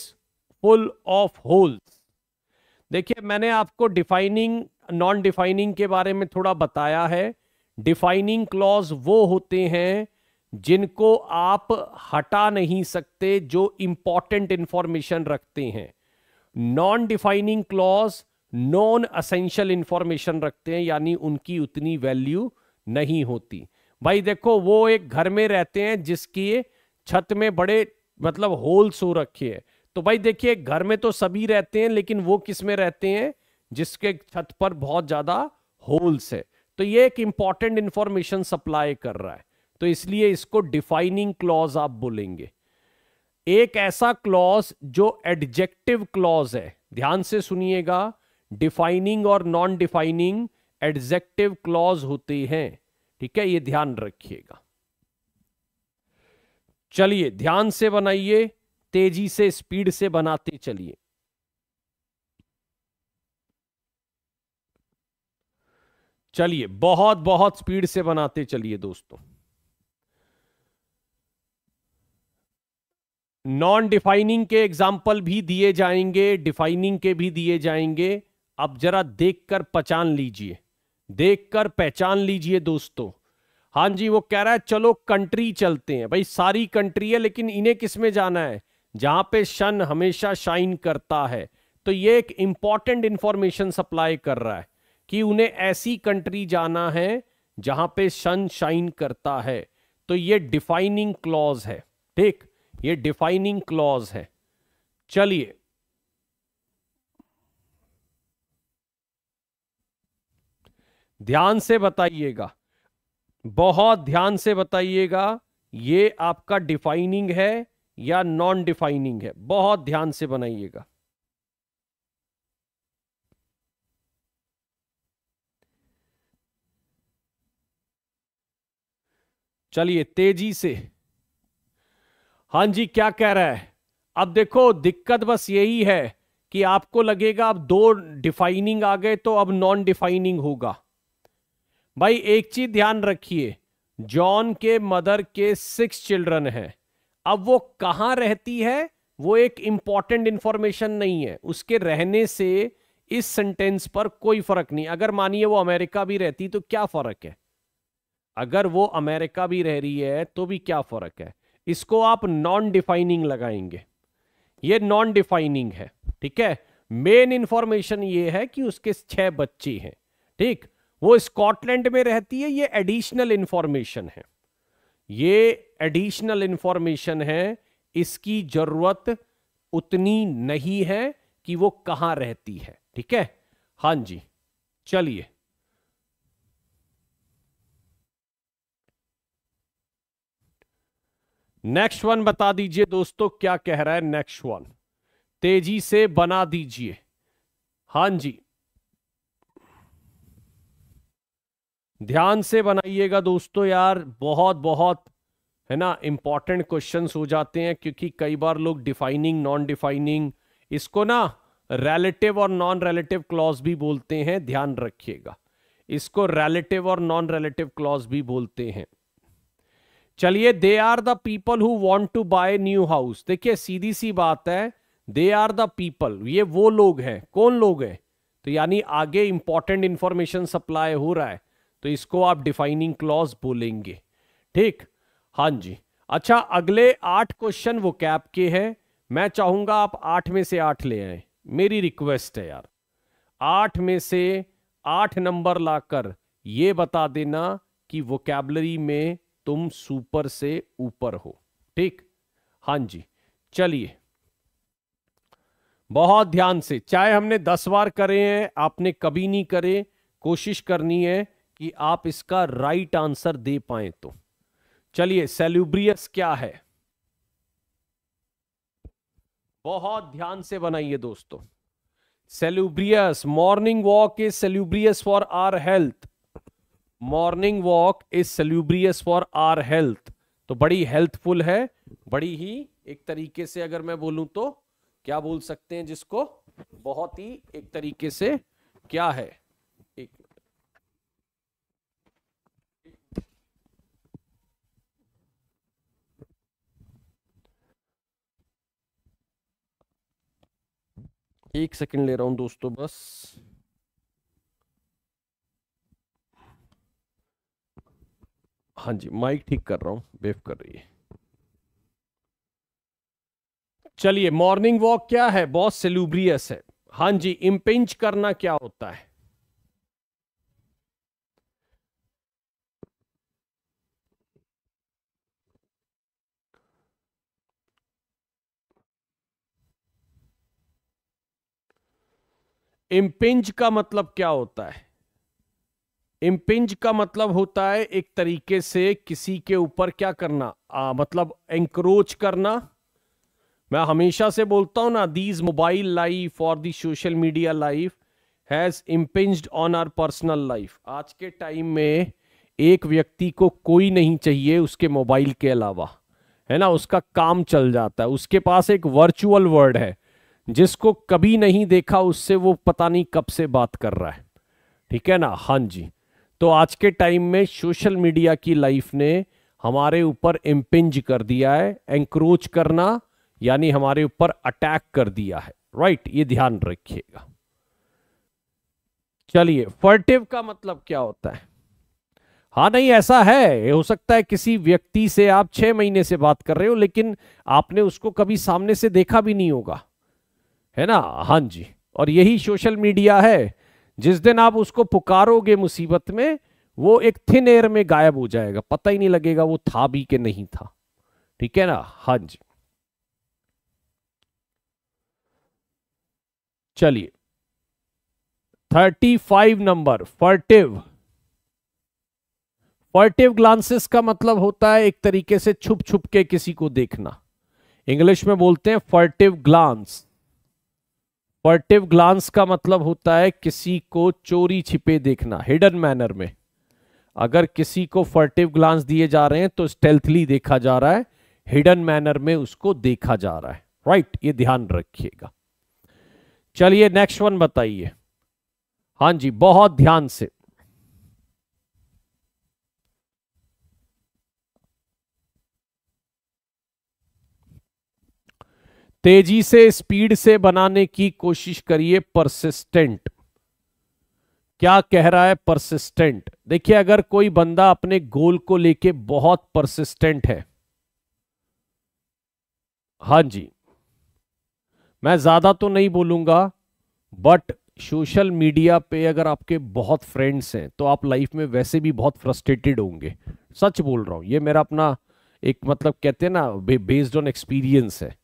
full of holes देखिए मैंने आपको डिफाइनिंग नॉन डिफाइनिंग के बारे में थोड़ा बताया है डिफाइनिंग क्लॉज वो होते हैं जिनको आप हटा नहीं सकते जो इंपॉर्टेंट इंफॉर्मेशन रखते हैं non defining clause non essential information रखते हैं यानी उनकी उतनी वैल्यू नहीं होती भाई देखो वो एक घर में रहते हैं जिसकी छत में बड़े मतलब होल्स हो रखे हैं तो भाई देखिए घर में तो सभी रहते हैं लेकिन वो किस में रहते हैं जिसके छत पर बहुत ज्यादा होल्स है तो ये एक इंपॉर्टेंट इंफॉर्मेशन सप्लाई कर रहा है तो इसलिए इसको डिफाइनिंग क्लॉज आप बोलेंगे एक ऐसा क्लॉज जो एडजेक्टिव क्लॉज है ध्यान से सुनिएगा डिफाइनिंग और नॉन डिफाइनिंग एडजेक्टिव क्लॉज होते हैं ठीक है ये ध्यान रखिएगा चलिए ध्यान से बनाइए तेजी से स्पीड से बनाते चलिए चलिए बहुत बहुत स्पीड से बनाते चलिए दोस्तों नॉन डिफाइनिंग के एग्जाम्पल भी दिए जाएंगे डिफाइनिंग के भी दिए जाएंगे अब जरा देखकर पहचान लीजिए देखकर पहचान लीजिए दोस्तों हाँ जी वो कह रहा है चलो कंट्री चलते हैं भाई सारी कंट्री है लेकिन इन्हें किस में जाना है जहां पे शन हमेशा शाइन करता है तो ये एक इंपॉर्टेंट इंफॉर्मेशन सप्लाई कर रहा है कि उन्हें ऐसी कंट्री जाना है जहां पे सन शाइन करता है तो ये डिफाइनिंग क्लॉज है ठीक ये डिफाइनिंग क्लॉज है चलिए ध्यान से बताइएगा बहुत ध्यान से बताइएगा ये आपका डिफाइनिंग है या नॉन डिफाइनिंग है बहुत ध्यान से बनाइएगा चलिए तेजी से हां जी क्या कह रहा है अब देखो दिक्कत बस यही है कि आपको लगेगा अब दो डिफाइनिंग आ गए तो अब नॉन डिफाइनिंग होगा भाई एक चीज ध्यान रखिए जॉन के मदर के सिक्स चिल्ड्रन हैं अब वो कहां रहती है वो एक इंपॉर्टेंट इंफॉर्मेशन नहीं है उसके रहने से इस सेंटेंस पर कोई फर्क नहीं अगर मानिए वो अमेरिका भी रहती तो क्या फर्क है अगर वो अमेरिका भी रह रही है तो भी क्या फर्क है इसको आप नॉन डिफाइनिंग लगाएंगे ये नॉन डिफाइनिंग है ठीक है मेन इंफॉर्मेशन ये है कि उसके छह बच्चे हैं ठीक वो स्कॉटलैंड में रहती है ये एडिशनल इंफॉर्मेशन है ये एडिशनल इंफॉर्मेशन है इसकी जरूरत उतनी नहीं है कि वो कहां रहती है ठीक है हां जी चलिए नेक्स्ट वन बता दीजिए दोस्तों क्या कह रहा है नेक्स्ट वन तेजी से बना दीजिए हां जी ध्यान से बनाइएगा दोस्तों यार बहुत बहुत है ना इंपॉर्टेंट क्वेश्चन हो जाते हैं क्योंकि कई बार लोग डिफाइनिंग नॉन डिफाइनिंग इसको ना रिलेटिव और नॉन रिलेटिव क्लॉज भी बोलते हैं ध्यान रखिएगा इसको रिलेटिव और नॉन रिलेटिव क्लॉज भी बोलते हैं चलिए they are the people who want to buy new house देखिए सीधी सी बात है दे आर द पीपल ये वो लोग हैं कौन लोग हैं तो यानी आगे इंपॉर्टेंट इंफॉर्मेशन सप्लाई हो रहा है तो इसको आप डिफाइनिंग क्लॉज बोलेंगे ठीक हाँ जी अच्छा अगले आठ क्वेश्चन वो कैप के हैं मैं चाहूंगा आप आठ में से आठ ले आए मेरी रिक्वेस्ट है यार आठ में से आठ नंबर लाकर ये बता देना कि वोकेबलरी में तुम सुपर से ऊपर हो ठीक हां जी चलिए बहुत ध्यान से चाहे हमने दस बार करे हैं आपने कभी नहीं करे कोशिश करनी है कि आप इसका राइट आंसर दे पाए तो चलिए सेल्यूब्रियस क्या है बहुत ध्यान से बनाइए दोस्तों salubrious morning walk is salubrious for our health morning walk is salubrious for our health तो बड़ी हेल्थफुल है बड़ी ही एक तरीके से अगर मैं बोलूं तो क्या बोल सकते हैं जिसको बहुत ही एक तरीके से क्या है एक सेकंड ले रहा हूं दोस्तों बस हाँ जी माइक ठीक कर रहा हूं बेफ कर रही है चलिए मॉर्निंग वॉक क्या है बहुत सेलुब्रियस है हाँ जी इम्पिंच करना क्या होता है इम्पिंज का मतलब क्या होता है इम्पिंज का मतलब होता है एक तरीके से किसी के ऊपर क्या करना आ, मतलब एंक्रोच करना मैं हमेशा से बोलता हूं ना दीज मोबाइल लाइफ और the social media life has impinge on our personal life आज के टाइम में एक व्यक्ति को कोई नहीं चाहिए उसके मोबाइल के अलावा है ना उसका काम चल जाता है उसके पास एक वर्चुअल वर्ड है जिसको कभी नहीं देखा उससे वो पता नहीं कब से बात कर रहा है ठीक है ना हाँ जी तो आज के टाइम में सोशल मीडिया की लाइफ ने हमारे ऊपर इम्पिंज कर दिया है एंक्रोच करना यानी हमारे ऊपर अटैक कर दिया है राइट ये ध्यान रखिएगा चलिए फर्टिव का मतलब क्या होता है हाँ नहीं ऐसा है हो सकता है किसी व्यक्ति से आप छह महीने से बात कर रहे हो लेकिन आपने उसको कभी सामने से देखा भी नहीं होगा है ना हाँ जी और यही सोशल मीडिया है जिस दिन आप उसको पुकारोगे मुसीबत में वो एक थिन एयर में गायब हो जाएगा पता ही नहीं लगेगा वो था भी कि नहीं था ठीक है ना हाँ जी चलिए thirty five number furtive furtive glances का मतलब होता है एक तरीके से छुप छुप के किसी को देखना इंग्लिश में बोलते हैं फर्टिव ग्लांस फर्टिव ग्लांस का मतलब होता है किसी को चोरी छिपे देखना हिडन मैनर में अगर किसी को फर्टिव ग्लांस दिए जा रहे हैं तो स्टेल्थली देखा जा रहा है हिडन मैनर में उसको देखा जा रहा है राइट right, ये ध्यान रखिएगा चलिए नेक्स्ट वन बताइए हां जी बहुत ध्यान से तेजी से स्पीड से बनाने की कोशिश करिए परसिस्टेंट क्या कह रहा है परसिस्टेंट देखिए अगर कोई बंदा अपने गोल को लेके बहुत परसिस्टेंट है हाँ जी मैं ज्यादा तो नहीं बोलूंगा बट सोशल मीडिया पे अगर आपके बहुत फ्रेंड्स हैं तो आप लाइफ में वैसे भी बहुत फ्रस्ट्रेटेड होंगे सच बोल रहा हूं ये मेरा अपना एक मतलब कहते हैं ना बेस्ड ऑन एक्सपीरियंस है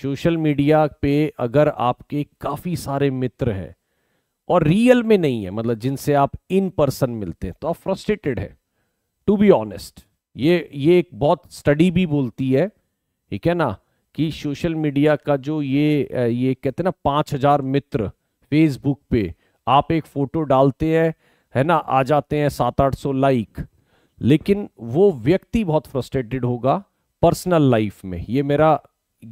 सोशल मीडिया पे अगर आपके काफ़ी सारे मित्र हैं और रियल में नहीं है मतलब जिनसे आप इन पर्सन मिलते हैं तो आप फ्रस्ट्रेटेड है टू बी ऑनेस्ट ये ये एक बहुत स्टडी भी बोलती है ठीक है ना कि सोशल मीडिया का जो ये ये कहते हैं ना पाँच हजार मित्र फेसबुक पे आप एक फोटो डालते हैं है ना आ जाते हैं सात आठ सौ लाइक लेकिन वो व्यक्ति बहुत फ्रस्ट्रेटेड होगा पर्सनल लाइफ में ये मेरा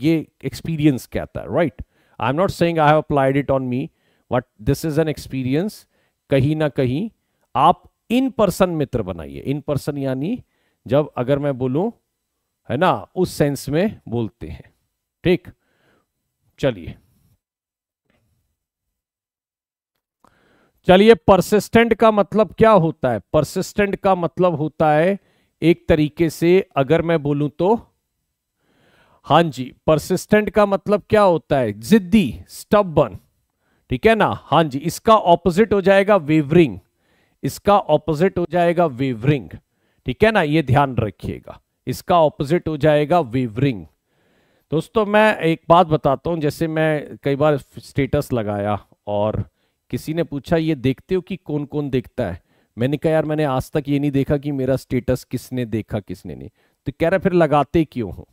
ये एक्सपीरियंस कहता है right I am not saying I have applied it on me but this is an experience कहीं ना कहीं आप इन पर्सन मित्र बनाइए इन पर्सन यानी जब अगर मैं बोलूं है ना उस सेंस में बोलते हैं ठीक चलिए चलिए परसिस्टेंट का मतलब क्या होता है परसिस्टेंट का मतलब होता है एक तरीके से अगर मैं बोलूं तो हाँ जी परसिस्टेंट का मतलब क्या होता है जिद्दी स्टबन ठीक है ना हाँ जी इसका ऑपोजिट हो जाएगा वेवरिंग इसका ऑपोजिट हो जाएगा वेवरिंग ठीक है ना ये ध्यान रखिएगा इसका ऑपोजिट हो जाएगा वेवरिंग दोस्तों मैं एक बात बताता हूं जैसे मैं कई बार स्टेटस लगाया और किसी ने पूछा ये देखते हो कि कौन कौन देखता है मैंने कहा यार मैंने आज तक ये नहीं देखा कि मेरा स्टेटस किसने देखा किसने नहीं तो कह रहा फिर लगाते क्यों हूं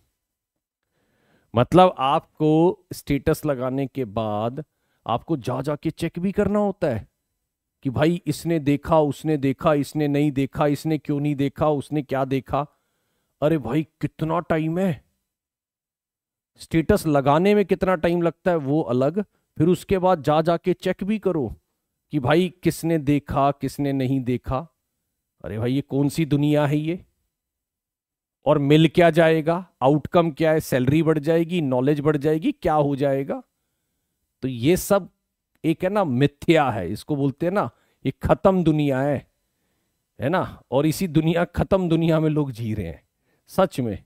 मतलब आपको स्टेटस लगाने के बाद आपको जा जा के चेक भी करना होता है कि भाई इसने देखा उसने देखा इसने नहीं देखा इसने क्यों नहीं देखा उसने क्या देखा अरे भाई कितना टाइम है स्टेटस लगाने में कितना टाइम लगता है वो अलग फिर उसके बाद जा जा के चेक भी करो कि भाई किसने देखा किसने नहीं देखा अरे भाई ये कौन सी दुनिया है ये और मिल क्या जाएगा आउटकम क्या है सैलरी बढ़ जाएगी नॉलेज बढ़ जाएगी क्या हो जाएगा तो ये सब एक है ना मिथ्या है इसको बोलते हैं ना ये खत्म दुनिया है है ना और इसी दुनिया खत्म दुनिया में लोग जी रहे हैं सच में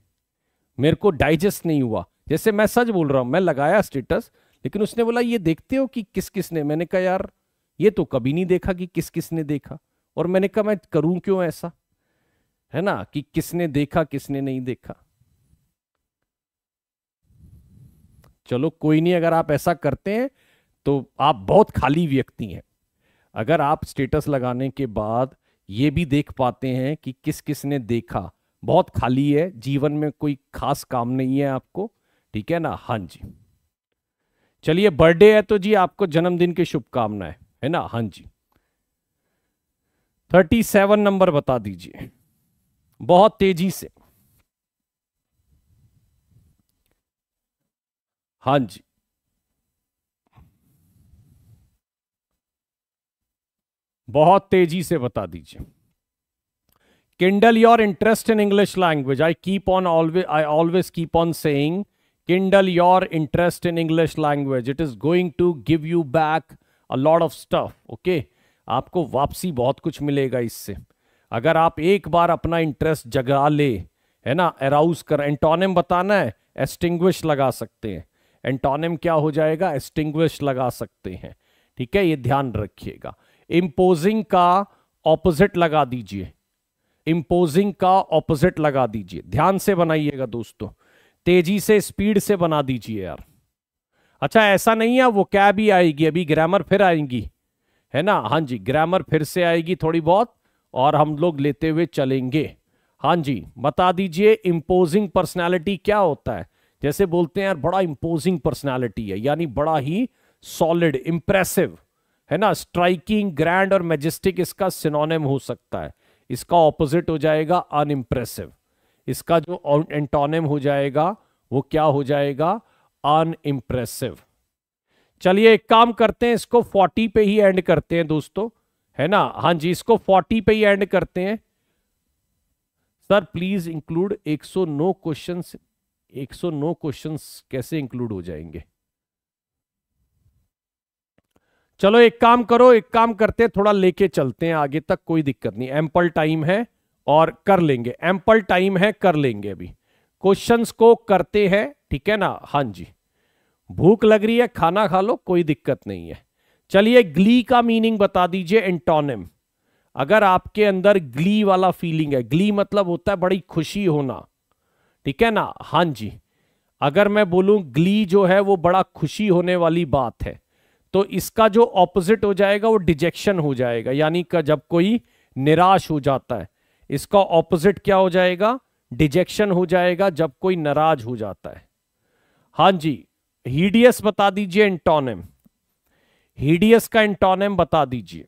मेरे को डाइजेस्ट नहीं हुआ जैसे मैं सच बोल रहा हूं मैं लगाया स्टेटस लेकिन उसने बोला ये देखते हो कि किस किस ने मैंने कहा यार ये तो कभी नहीं देखा कि किस किस ने देखा और मैंने कहा मैं करूं क्यों ऐसा है ना कि किसने देखा किसने नहीं देखा चलो कोई नहीं अगर आप ऐसा करते हैं तो आप बहुत खाली व्यक्ति हैं अगर आप स्टेटस लगाने के बाद ये भी देख पाते हैं कि किस किसने देखा बहुत खाली है जीवन में कोई खास काम नहीं है आपको ठीक है ना हाँ जी चलिए बर्थडे है तो जी आपको जन्मदिन की शुभकामनाएं है ना हाँ जी थर्टी सेवन नंबर बता दीजिए बहुत तेजी से हां जी बहुत तेजी से बता दीजिए kindle your interest in English language I keep on always I always keep on saying kindle your interest in English language it is going to give you back a lord of stuff okay आपको वापसी बहुत कुछ मिलेगा इससे अगर आप एक बार अपना इंटरेस्ट जगा ले है ना अराउस कर एंटोनिम बताना है एस्टिंग्विश लगा सकते हैं एंटोनिम क्या हो जाएगा एस्टिंग्विश लगा सकते हैं ठीक है ये ध्यान रखिएगा इम्पोजिंग का ऑपोजिट लगा दीजिए इम्पोजिंग का ऑपोजिट लगा दीजिए ध्यान से बनाइएगा दोस्तों तेजी से स्पीड से बना दीजिए यार अच्छा ऐसा नहीं है वो क्या भी आएगी अभी ग्रामर फिर आएंगी है ना हाँ जी ग्रामर फिर से आएगी थोड़ी बहुत और हम लोग लेते हुए चलेंगे हाँ जी बता दीजिए इम्पोजिंग पर्सनैलिटी क्या होता है जैसे बोलते हैं यार बड़ा इम्पोजिंग पर्सनैलिटी है यानी बड़ा ही सॉलिड इम्प्रेसिव है ना स्ट्राइकिंग ग्रैंड और मेजेस्टिक इसका सिनोनिम हो सकता है इसका ऑपोजिट हो जाएगा अनइम्प्रेसिव इसका जो एंटोनिम हो जाएगा वो क्या हो जाएगा अनइम्प्रेसिव चलिए एक काम करते हैं इसको 40 पे ही एंड करते हैं दोस्तों है ना हाँ जी इसको 40 पे ही एंड करते हैं sir please include 109 questions 109 questions कैसे इंक्लूड हो जाएंगे चलो एक काम करो एक काम करते हैं थोड़ा लेके चलते हैं आगे तक कोई दिक्कत नहीं एम्पल टाइम है और कर लेंगे एम्पल टाइम है कर लेंगे अभी क्वेश्चंस को करते हैं ठीक है ना हाँ जी भूख लग रही है खाना खा लो कोई दिक्कत नहीं है चलिए ग्ली का मीनिंग बता दीजिए एंटोनिम अगर आपके अंदर ग्ली वाला फीलिंग है ग्ली मतलब होता है बड़ी खुशी होना ठीक है ना हां जी अगर मैं बोलूं ग्ली जो है वो बड़ा खुशी होने वाली बात है तो इसका जो ऑपोजिट हो जाएगा वो डिजेक्शन हो जाएगा यानी का जब कोई निराश हो जाता है इसका ऑपोजिट क्या हो जाएगा डिजेक्शन हो जाएगा जब कोई नाराज हो जाता है हां जी हीडियस बता दीजिए एंटोनिम हीडियस का इंटोनेम बता दीजिए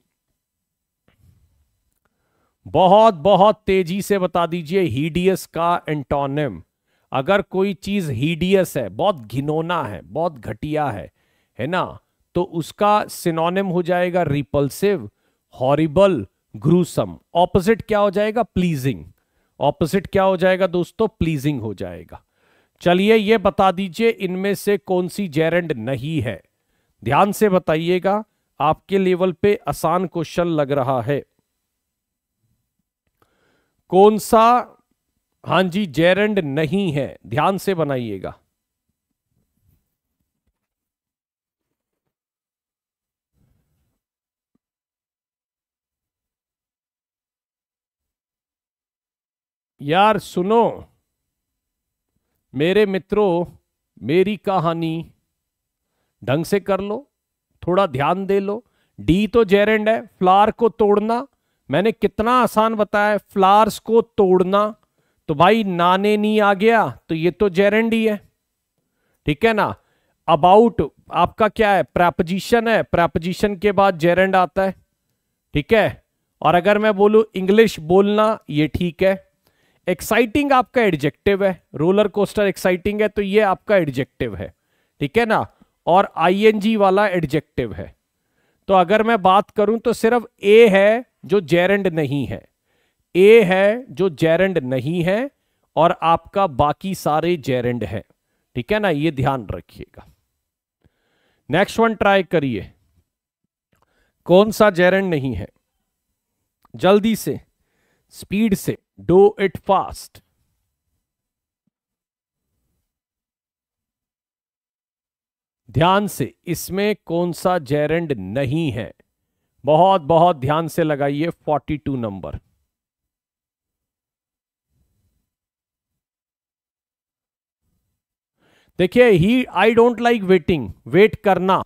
बहुत बहुत तेजी से बता दीजिए हीडियस का एंटोनिम अगर कोई चीज हीडियस है बहुत घिनौना है बहुत घटिया है है ना तो उसका सिनोनिम हो जाएगा रिपल्सिव हॉरिबल ग्रूसम ऑपोजिट क्या हो जाएगा प्लीजिंग ऑपोजिट क्या हो जाएगा दोस्तों प्लीजिंग हो जाएगा चलिए ये बता दीजिए इनमें से कौन सी जेरेंड नहीं है ध्यान से बताइएगा आपके लेवल पे आसान क्वेश्चन लग रहा है कौन सा हां जी जेरेंड नहीं है ध्यान से बनाइएगा यार सुनो मेरे मित्रों मेरी कहानी ढंग से कर लो थोड़ा ध्यान दे लो डी तो जेरेंड है फ्लार को तोड़ना मैंने कितना आसान बताया फ्लार्स को तोड़ना तो भाई नाने नहीं आ गया तो ये तो जेरेंड ही है ठीक है ना अबाउट आपका क्या है प्रेपोजिशन है प्रेपोजिशन के बाद जेरेंड आता है ठीक है और अगर मैं बोलू इंग्लिश बोलना ये ठीक है एक्साइटिंग आपका एडजेक्टिव है रोलर कोस्टर एक्साइटिंग है तो ये आपका एडजेक्टिव है ठीक है ना और आईएनजी वाला एडजेक्टिव है तो अगर मैं बात करूं तो सिर्फ ए है जो जेरेंड नहीं है ए है जो जेरेंड नहीं है और आपका बाकी सारे जेरेंड है ठीक है ना ये ध्यान रखिएगा नेक्स्ट वन ट्राई करिए कौन सा जेरेंड नहीं है जल्दी से स्पीड से डो इट फास्ट ध्यान से इसमें कौन सा जेरेंड नहीं है बहुत बहुत ध्यान से लगाइए 42 नंबर देखिए ही I don't like waiting wait करना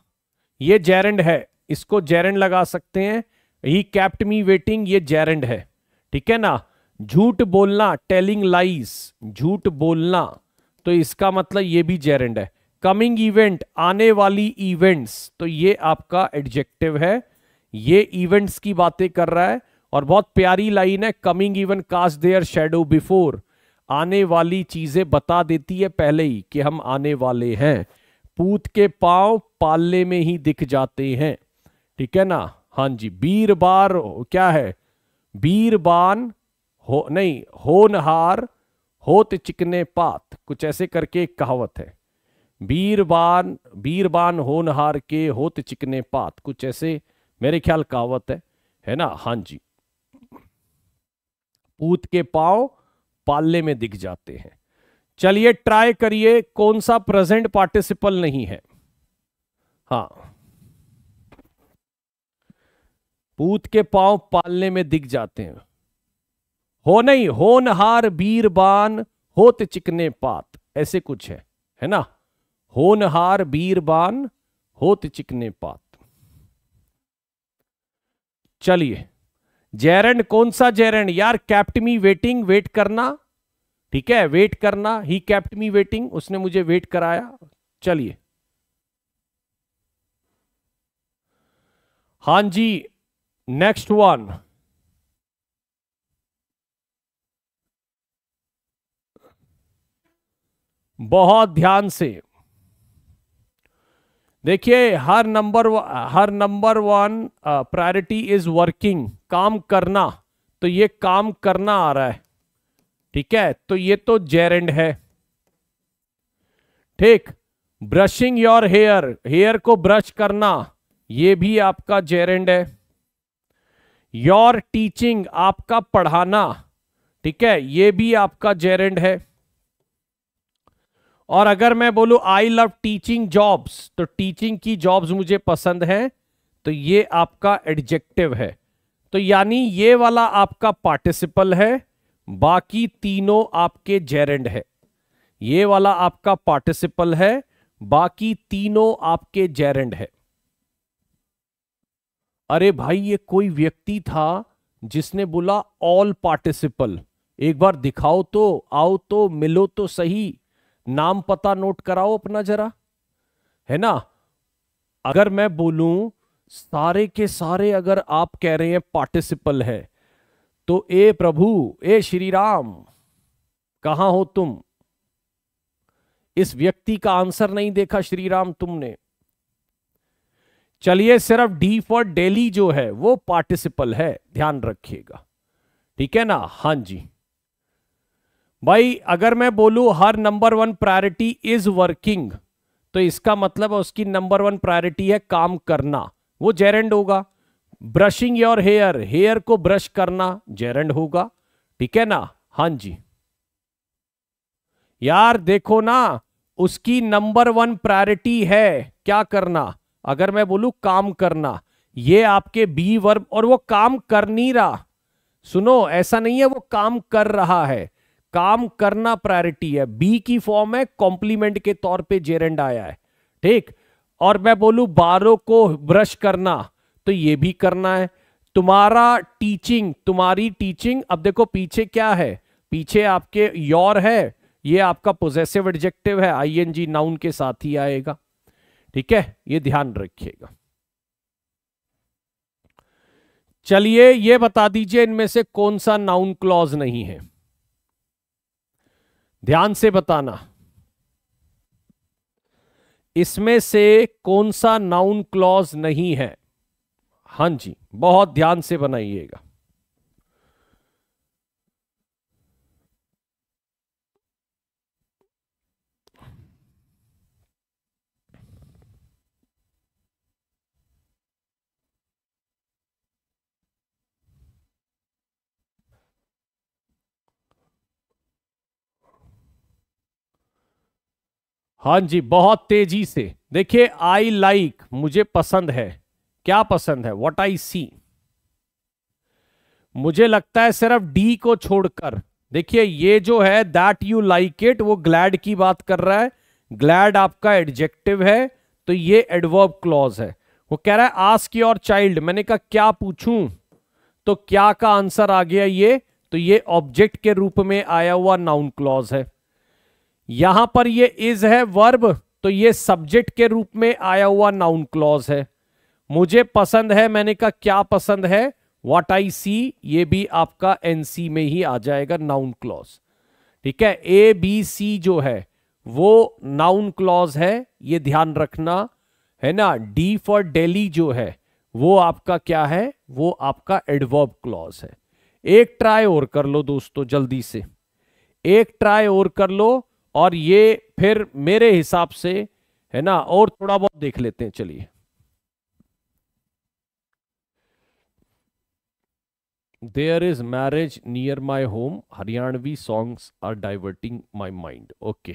ये जेरेंड है इसको जेरेंड लगा सकते हैं ही कैप्ट मी वेटिंग ये जेरेंड है ठीक है ना झूठ बोलना टेलिंग लाइस झूठ बोलना तो इसका मतलब ये भी जेरेंड है कमिंग इवेंट आने वाली इवेंट्स तो ये आपका एडजेक्टिव है ये इवेंट्स की बातें कर रहा है और बहुत प्यारी लाइन है coming even cast their shadow before आने वाली चीजें बता देती है पहले ही कि हम आने वाले हैं पूत के पांव पालने में ही दिख जाते हैं ठीक है ना हाँ जी बीर बार क्या है बीरबान हो नहीं होनहार होत चिकने पात कुछ ऐसे करके एक कहावत है बीरबान बीरबान होनहार के होत चिकने पात कुछ ऐसे मेरे ख्याल कहावत है है ना हाँ जी पूत के पांव पाले में दिख जाते हैं चलिए ट्राई करिए कौन सा प्रेजेंट पार्टिसिपल नहीं है हाँ पूत के पांव पालने में दिख जाते हैं हो नहीं होनहार बीरबान होत चिकने पात ऐसे कुछ है है ना होनहार बीरबान होत चिकने पात चलिए जैरन कौन सा जैरन यार कैप्ट मी वेटिंग वेट करना ठीक है वेट करना ही कैप्ट मी वेटिंग उसने मुझे वेट कराया चलिए हां जी नेक्स्ट वन बहुत ध्यान से देखिए हर नंबर हर number one priority is working काम करना तो ये काम करना आ रहा है ठीक है तो ये तो जेरेंड है ठीक ब्रशिंग योर हेयर हेयर को ब्रश करना ये भी आपका जेरेंड है योर टीचिंग आपका पढ़ाना ठीक है ये भी आपका जेरेंड है और अगर मैं बोलूं आई लव टीचिंग जॉब्स तो टीचिंग की जॉब्स मुझे पसंद है तो ये आपका एडजेक्टिव है तो यानी ये वाला आपका पार्टिसिपल है बाकी तीनों आपके जेरेंड है ये वाला आपका पार्टिसिपल है बाकी तीनों आपके जेरेंड है अरे भाई ये कोई व्यक्ति था जिसने बोला ऑल पार्टिसिपल एक बार दिखाओ तो आओ तो मिलो तो सही नाम पता नोट कराओ अपना जरा है ना अगर मैं बोलूं सारे के सारे अगर आप कह रहे हैं पार्टिसिपल है तो ए प्रभु ए श्री राम कहां हो तुम इस व्यक्ति का आंसर नहीं देखा श्री राम तुमने चलिए सिर्फ डी फॉर डेली जो है वो पार्टिसिपल है ध्यान रखिएगा ठीक है ना हां जी भाई अगर मैं बोलूं हर number one priority is working तो इसका मतलब है उसकी नंबर वन प्रायोरिटी है काम करना वो जेरेंड होगा ब्रशिंग योर हेयर हेयर को ब्रश करना जेरेंड होगा ठीक है ना हाँ जी यार देखो ना उसकी नंबर वन प्रायोरिटी है क्या करना अगर मैं बोलू काम करना ये आपके बी वर्ब और वो काम कर नहीं रहा सुनो ऐसा नहीं है वो काम कर रहा है काम करना प्रायोरिटी है बी की फॉर्म है कॉम्प्लीमेंट के तौर पे जेरेंड आया है ठीक और मैं बोलू बारो को ब्रश करना तो ये भी करना है तुम्हारा टीचिंग तुम्हारी टीचिंग अब देखो पीछे क्या है पीछे आपके योर है ये आपका पोजेसिव एडजेक्टिव है आई नाउन के साथ ही आएगा ठीक है ये ध्यान रखिएगा चलिए ये बता दीजिए इनमें से कौन सा नाउन क्लॉज नहीं है ध्यान से बताना इसमें से कौन सा नाउन क्लॉज नहीं है हां जी बहुत ध्यान से बनाइएगा हाँ जी बहुत तेजी से देखिए आई लाइक मुझे पसंद है क्या पसंद है वट आई सी मुझे लगता है सिर्फ डी को छोड़कर देखिए ये जो है दैट यू लाइक इट वो ग्लैड की बात कर रहा है ग्लैड आपका एडजेक्टिव है तो ये एडवर्ब क्लॉज है वो कह रहा है आस्क योर चाइल्ड मैंने कहा क्या पूछूं तो क्या का आंसर आ गया ये तो ये ऑब्जेक्ट के रूप में आया हुआ नाउन क्लॉज है यहां पर ये इज है वर्ब तो ये सब्जेक्ट के रूप में आया हुआ नाउन क्लॉज है मुझे पसंद है मैंने कहा क्या पसंद है वॉट आई सी ये भी आपका एनसी में ही आ जाएगा नाउन क्लॉज ठीक है ए बी सी जो है वो नाउन क्लॉज है ये ध्यान रखना है ना डी फॉर डेली जो है वो आपका क्या है वो आपका एडवर्ब क्लॉज है एक ट्राई और कर लो दोस्तों जल्दी से एक ट्राई और कर लो और ये फिर मेरे हिसाब से है ना और थोड़ा बहुत देख लेते हैं चलिए there is marriage near my home Haryanvi songs are diverting my mind okay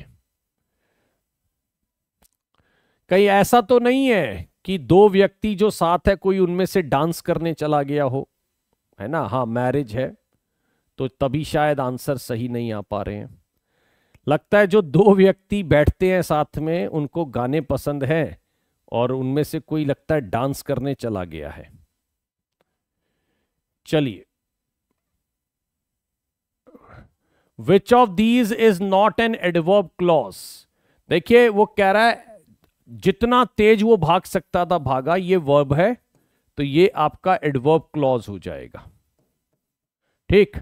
कहीं ऐसा तो नहीं है कि दो व्यक्ति जो साथ है कोई उनमें से डांस करने चला गया हो है ना हाँ मैरिज है तो तभी शायद आंसर सही नहीं आ पा रहे हैं लगता है जो दो व्यक्ति बैठते हैं साथ में उनको गाने पसंद हैं और उनमें से कोई लगता है डांस करने चला गया है चलिए which of these is not an adverb clause देखिए वो कह रहा है जितना तेज वो भाग सकता था भागा ये वर्ब है तो ये आपका एडवर्ब क्लॉज हो जाएगा ठीक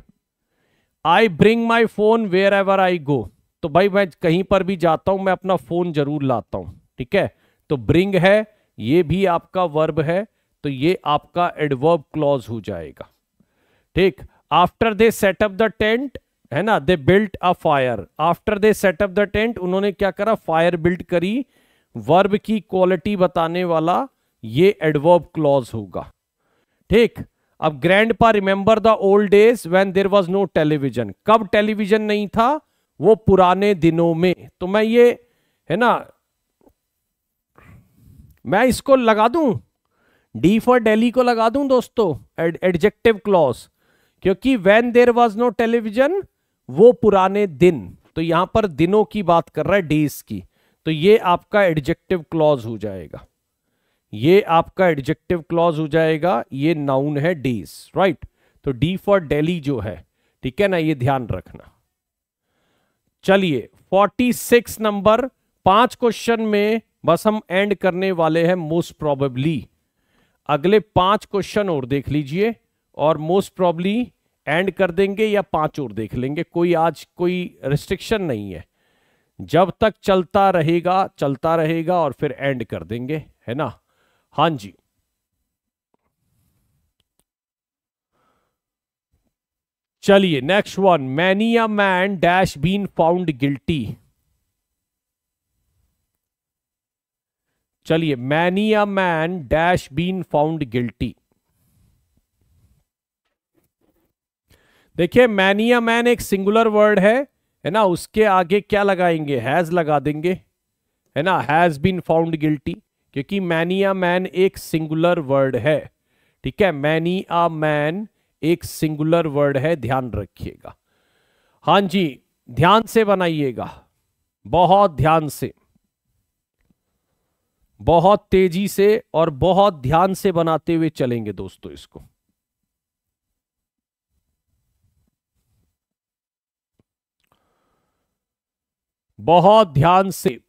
I bring my phone wherever I go तो भाई मैं कहीं पर भी जाता हूं मैं अपना फोन जरूर लाता हूं ठीक है तो ब्रिंग है ये भी आपका वर्ब है तो ये आपका एडवर्ब क्लॉज हो जाएगा ठीक after they set up the tent है ना they built a fire after they set up the tent उन्होंने क्या करा फायर बिल्ट करी वर्ब की क्वालिटी बताने वाला ये एडवर्ब क्लॉज होगा ठीक अब grandpa remember the old days when there was no television कब टेलीविजन नहीं था वो पुराने दिनों में तो मैं ये है ना मैं इसको लगा दूं डी फॉर डेली को लगा दूं दोस्तों एडजेक्टिव क्लॉज क्योंकि when there was no television वो पुराने दिन तो यहां पर दिनों की बात कर रहा है डेज की तो ये आपका एडजेक्टिव क्लॉज हो जाएगा ये आपका एडजेक्टिव क्लॉज हो जाएगा ये नाउन है डेज राइट तो डी फॉर डेली जो है ठीक है ना ये ध्यान रखना चलिए 46 नंबर पांच क्वेश्चन में बस हम एंड करने वाले हैं मोस्ट प्रोबेबली अगले पांच क्वेश्चन और देख लीजिए और मोस्ट प्रॉब्ली एंड कर देंगे या पांच और देख लेंगे कोई आज कोई रिस्ट्रिक्शन नहीं है जब तक चलता रहेगा चलता रहेगा और फिर एंड कर देंगे है ना हाँ जी चलिए next one many a man dash been found guilty चलिए a man dash been found guilty देखिए मैनिया मैन एक सिंगुलर वर्ड है है ना उसके आगे क्या लगाएंगे हैज लगा देंगे है ना हैज बीन फाउंड गिल्टी क्योंकि मैनिया मैन एक सिंगुलर वर्ड है ठीक है मैनी आ मैन एक सिंगुलर वर्ड है ध्यान रखिएगा हां जी ध्यान से बनाइएगा बहुत ध्यान से बहुत तेजी से और बहुत ध्यान से बनाते हुए चलेंगे दोस्तों इसको बहुत ध्यान से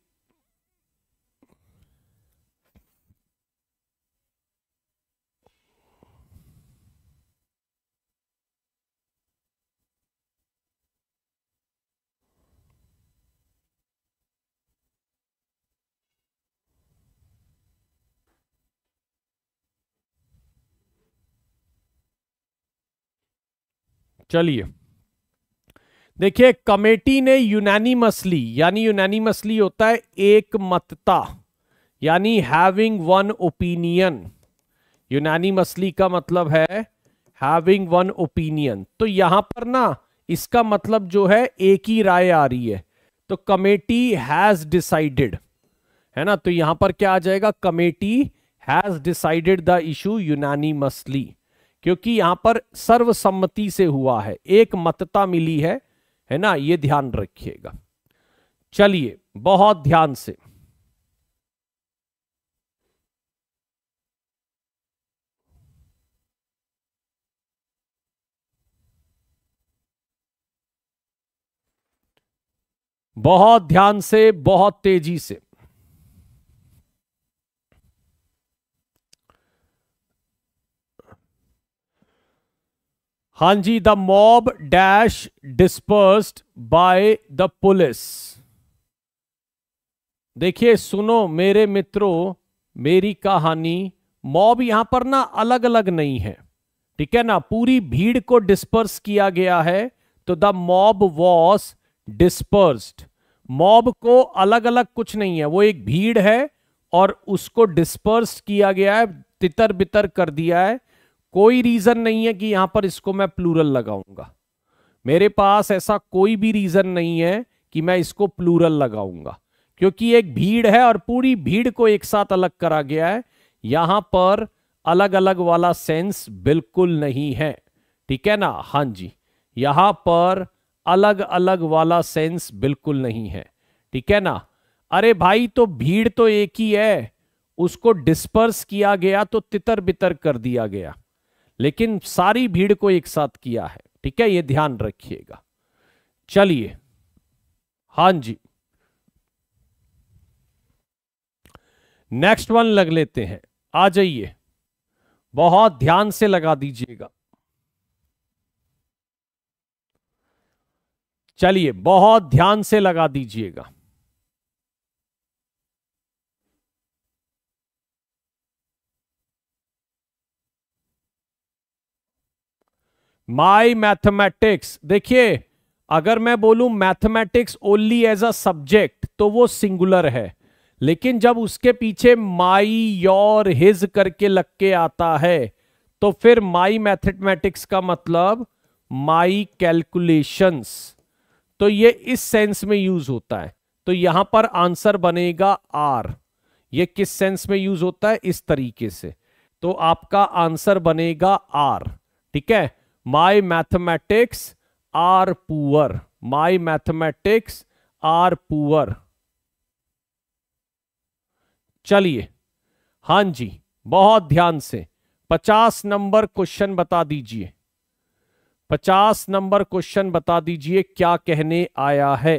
चलिए देखिए कमेटी ने यूनानिमसली यानी यूनानिमसली होता है एक मतता यानी हैविंग वन ओपिनियन यूनानिमसली का मतलब है हैविंग वन ओपिनियन तो यहां पर ना इसका मतलब जो है एक ही राय आ रही है तो कमेटी हैज डिसाइडेड है ना तो यहां पर क्या आ जाएगा committee has decided the issue unanimously क्योंकि यहां पर सर्वसम्मति से हुआ है एक मतता मिली है है ना ये ध्यान रखिएगा चलिए बहुत ध्यान से बहुत ध्यान से बहुत तेजी से हाँ जी the mob dash dispersed by the police देखिए सुनो मेरे मित्रों मेरी कहानी मॉब यहां पर ना अलग अलग नहीं है ठीक है ना पूरी भीड़ को डिस्पर्स किया गया है तो the mob was dispersed mob को अलग अलग कुछ नहीं है वो एक भीड़ है और उसको डिस्पर्स किया गया है तितर बितर कर दिया है कोई रीजन नहीं है कि यहां पर इसको मैं प्लूरल लगाऊंगा मेरे पास ऐसा कोई भी रीजन नहीं है कि मैं इसको प्लूरल लगाऊंगा क्योंकि एक भीड़ है और पूरी भीड़ को एक साथ अलग करा गया है यहां पर अलग अलग वाला सेंस बिल्कुल नहीं है ठीक है ना हां जी यहां पर अलग अलग वाला सेंस बिल्कुल नहीं है ठीक है ना अरे भाई तो भीड़ तो एक ही है उसको डिस्पर्स किया गया तो तितर बितर कर दिया गया लेकिन सारी भीड़ को एक साथ किया है ठीक है ये ध्यान रखिएगा चलिए हां जी नेक्स्ट वन लग लेते हैं आ जाइए बहुत ध्यान से लगा दीजिएगा चलिए बहुत ध्यान से लगा दीजिएगा माई मैथमेटिक्स देखिए अगर मैं बोलूं mathematics only as a subject तो वो सिंगुलर है लेकिन जब उसके पीछे माई योर हिज करके लग के आता है तो फिर माई मैथमेटिक्स का मतलब माई कैलकुलेशंस तो ये इस सेंस में यूज होता है तो यहां पर आंसर बनेगा आर ये किस सेंस में यूज होता है इस तरीके से तो आपका आंसर बनेगा आर ठीक है my mathematics are poor my mathematics are poor चलिए हाँ जी बहुत ध्यान से पचास नंबर क्वेश्चन बता दीजिए पचास नंबर क्वेश्चन बता दीजिए क्या कहने आया है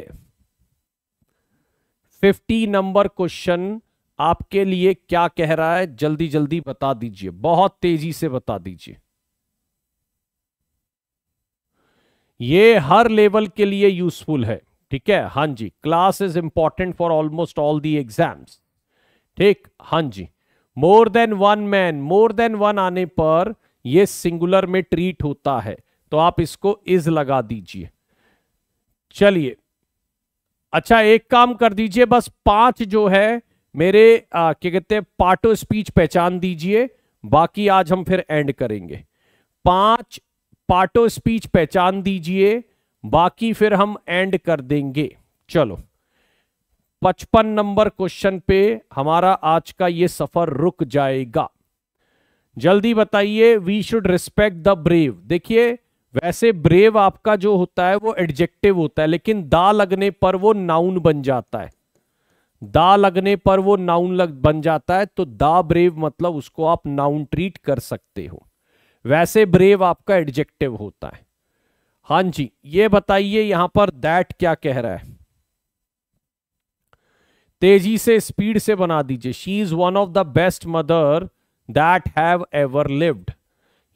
फिफ्टी नंबर क्वेश्चन आपके लिए क्या कह रहा है जल्दी जल्दी बता दीजिए बहुत तेजी से बता दीजिए ये हर लेवल के लिए यूजफुल है ठीक है हाँ जी class is important for almost all the exams ठीक हाँ जी more than one man more than one आने पर ये सिंगुलर में ट्रीट होता है तो आप इसको इज लगा दीजिए चलिए अच्छा एक काम कर दीजिए बस पांच जो है मेरे क्या कहते हैं पार्टो स्पीच पहचान दीजिए बाकी आज हम फिर एंड करेंगे पांच पार्टो स्पीच पहचान दीजिए बाकी फिर हम एंड कर देंगे चलो पचपन नंबर क्वेश्चन पे हमारा आज का ये सफर रुक जाएगा जल्दी बताइए we should respect the brave देखिए वैसे ब्रेव आपका जो होता है वो एडजेक्टिव होता है लेकिन दा लगने पर वो नाउन बन जाता है दा लगने पर वो नाउन लग बन जाता है तो दा ब्रेव मतलब उसको आप नाउन ट्रीट कर सकते हो वैसे ब्रेव आपका एडजेक्टिव होता है हां जी ये बताइए यहां पर दैट क्या कह रहा है तेजी से स्पीड से बना दीजिए she is one of the best mother that have ever lived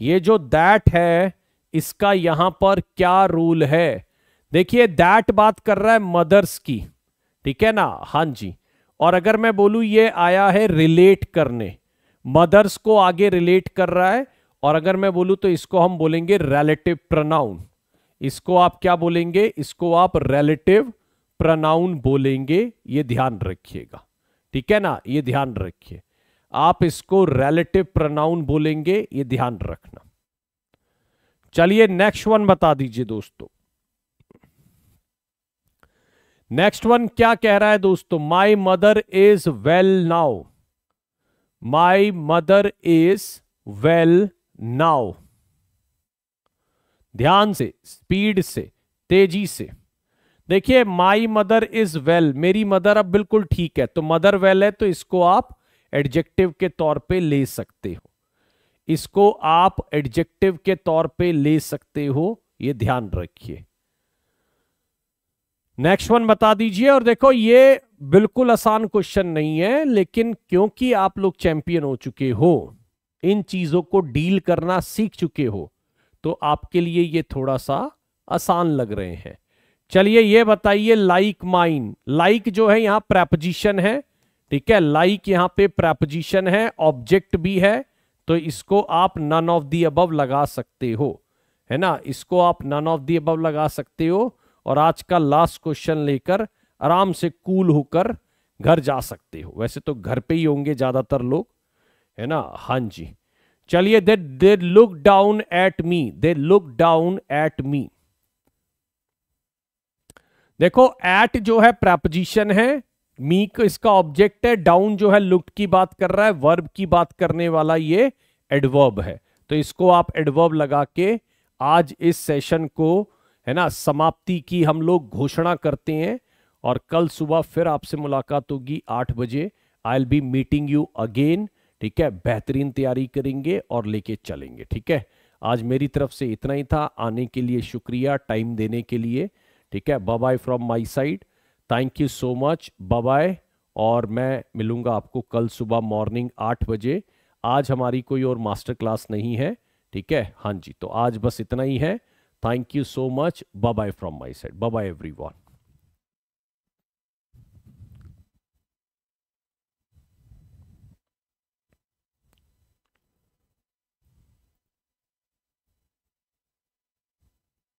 ये जो दैट है इसका यहां पर क्या रूल है देखिए दैट बात कर रहा है मदर्स की ठीक है ना हां जी और अगर मैं बोलूं ये आया है रिलेट करने मदर्स को आगे रिलेट कर रहा है और अगर मैं बोलूं तो इसको हम बोलेंगे रेलेटिव प्रनाउन इसको आप क्या बोलेंगे इसको आप रेलेटिव प्रनाउन बोलेंगे ये ध्यान रखिएगा ठीक है ना ये ध्यान रखिए आप इसको रेलेटिव प्रनाउन बोलेंगे ये ध्यान रखना चलिए नेक्स्ट वन बता दीजिए दोस्तों नेक्स्ट वन क्या कह रहा है दोस्तों my mother is well now my mother is well now ध्यान से स्पीड से तेजी से देखिए माई मदर इज वेल मेरी मदर अब बिल्कुल ठीक है तो मदर वेल है तो इसको आप एडजेक्टिव के तौर पे ले सकते हो इसको आप एडजेक्टिव के तौर पे ले सकते हो ये ध्यान रखिए नेक्स्ट वन बता दीजिए और देखो ये बिल्कुल आसान क्वेश्चन नहीं है लेकिन क्योंकि आप लोग चैंपियन हो चुके हो इन चीजों को डील करना सीख चुके हो तो आपके लिए ये थोड़ा सा आसान लग रहे हैं चलिए ये बताइए लाइक माइन लाइक जो है यहां प्रेपोजिशन है ठीक है लाइक यहां पे प्रेपोजिशन है ऑब्जेक्ट भी है तो इसको आप नन ऑफ दी अबव लगा सकते हो है ना इसको आप नन ऑफ दी अबव लगा सकते हो और आज का लास्ट क्वेश्चन लेकर आराम से कूल होकर घर जा सकते हो वैसे तो घर पे ही होंगे ज्यादातर लोग है ना हाँ जी चलिए they they look down at me they look down at me देखो एट जो है प्रेपोजिशन है मी को इसका ऑब्जेक्ट है डाउन जो है लुक की बात कर रहा है वर्ब की बात करने वाला ये एडवर्ब है तो इसको आप एडवर्ब लगा के आज इस सेशन को है ना समाप्ति की हम लोग घोषणा करते हैं और कल सुबह फिर आपसे मुलाकात होगी आठ बजे I'll be meeting you again ठीक है बेहतरीन तैयारी करेंगे और लेके चलेंगे ठीक है आज मेरी तरफ से इतना ही था आने के लिए शुक्रिया टाइम देने के लिए ठीक है bye from my side thank you so much bye और मैं मिलूंगा आपको कल सुबह मॉर्निंग आठ बजे आज हमारी कोई और मास्टर क्लास नहीं है ठीक है हाँ जी तो आज बस इतना ही है thank you so much bye from my side bye every one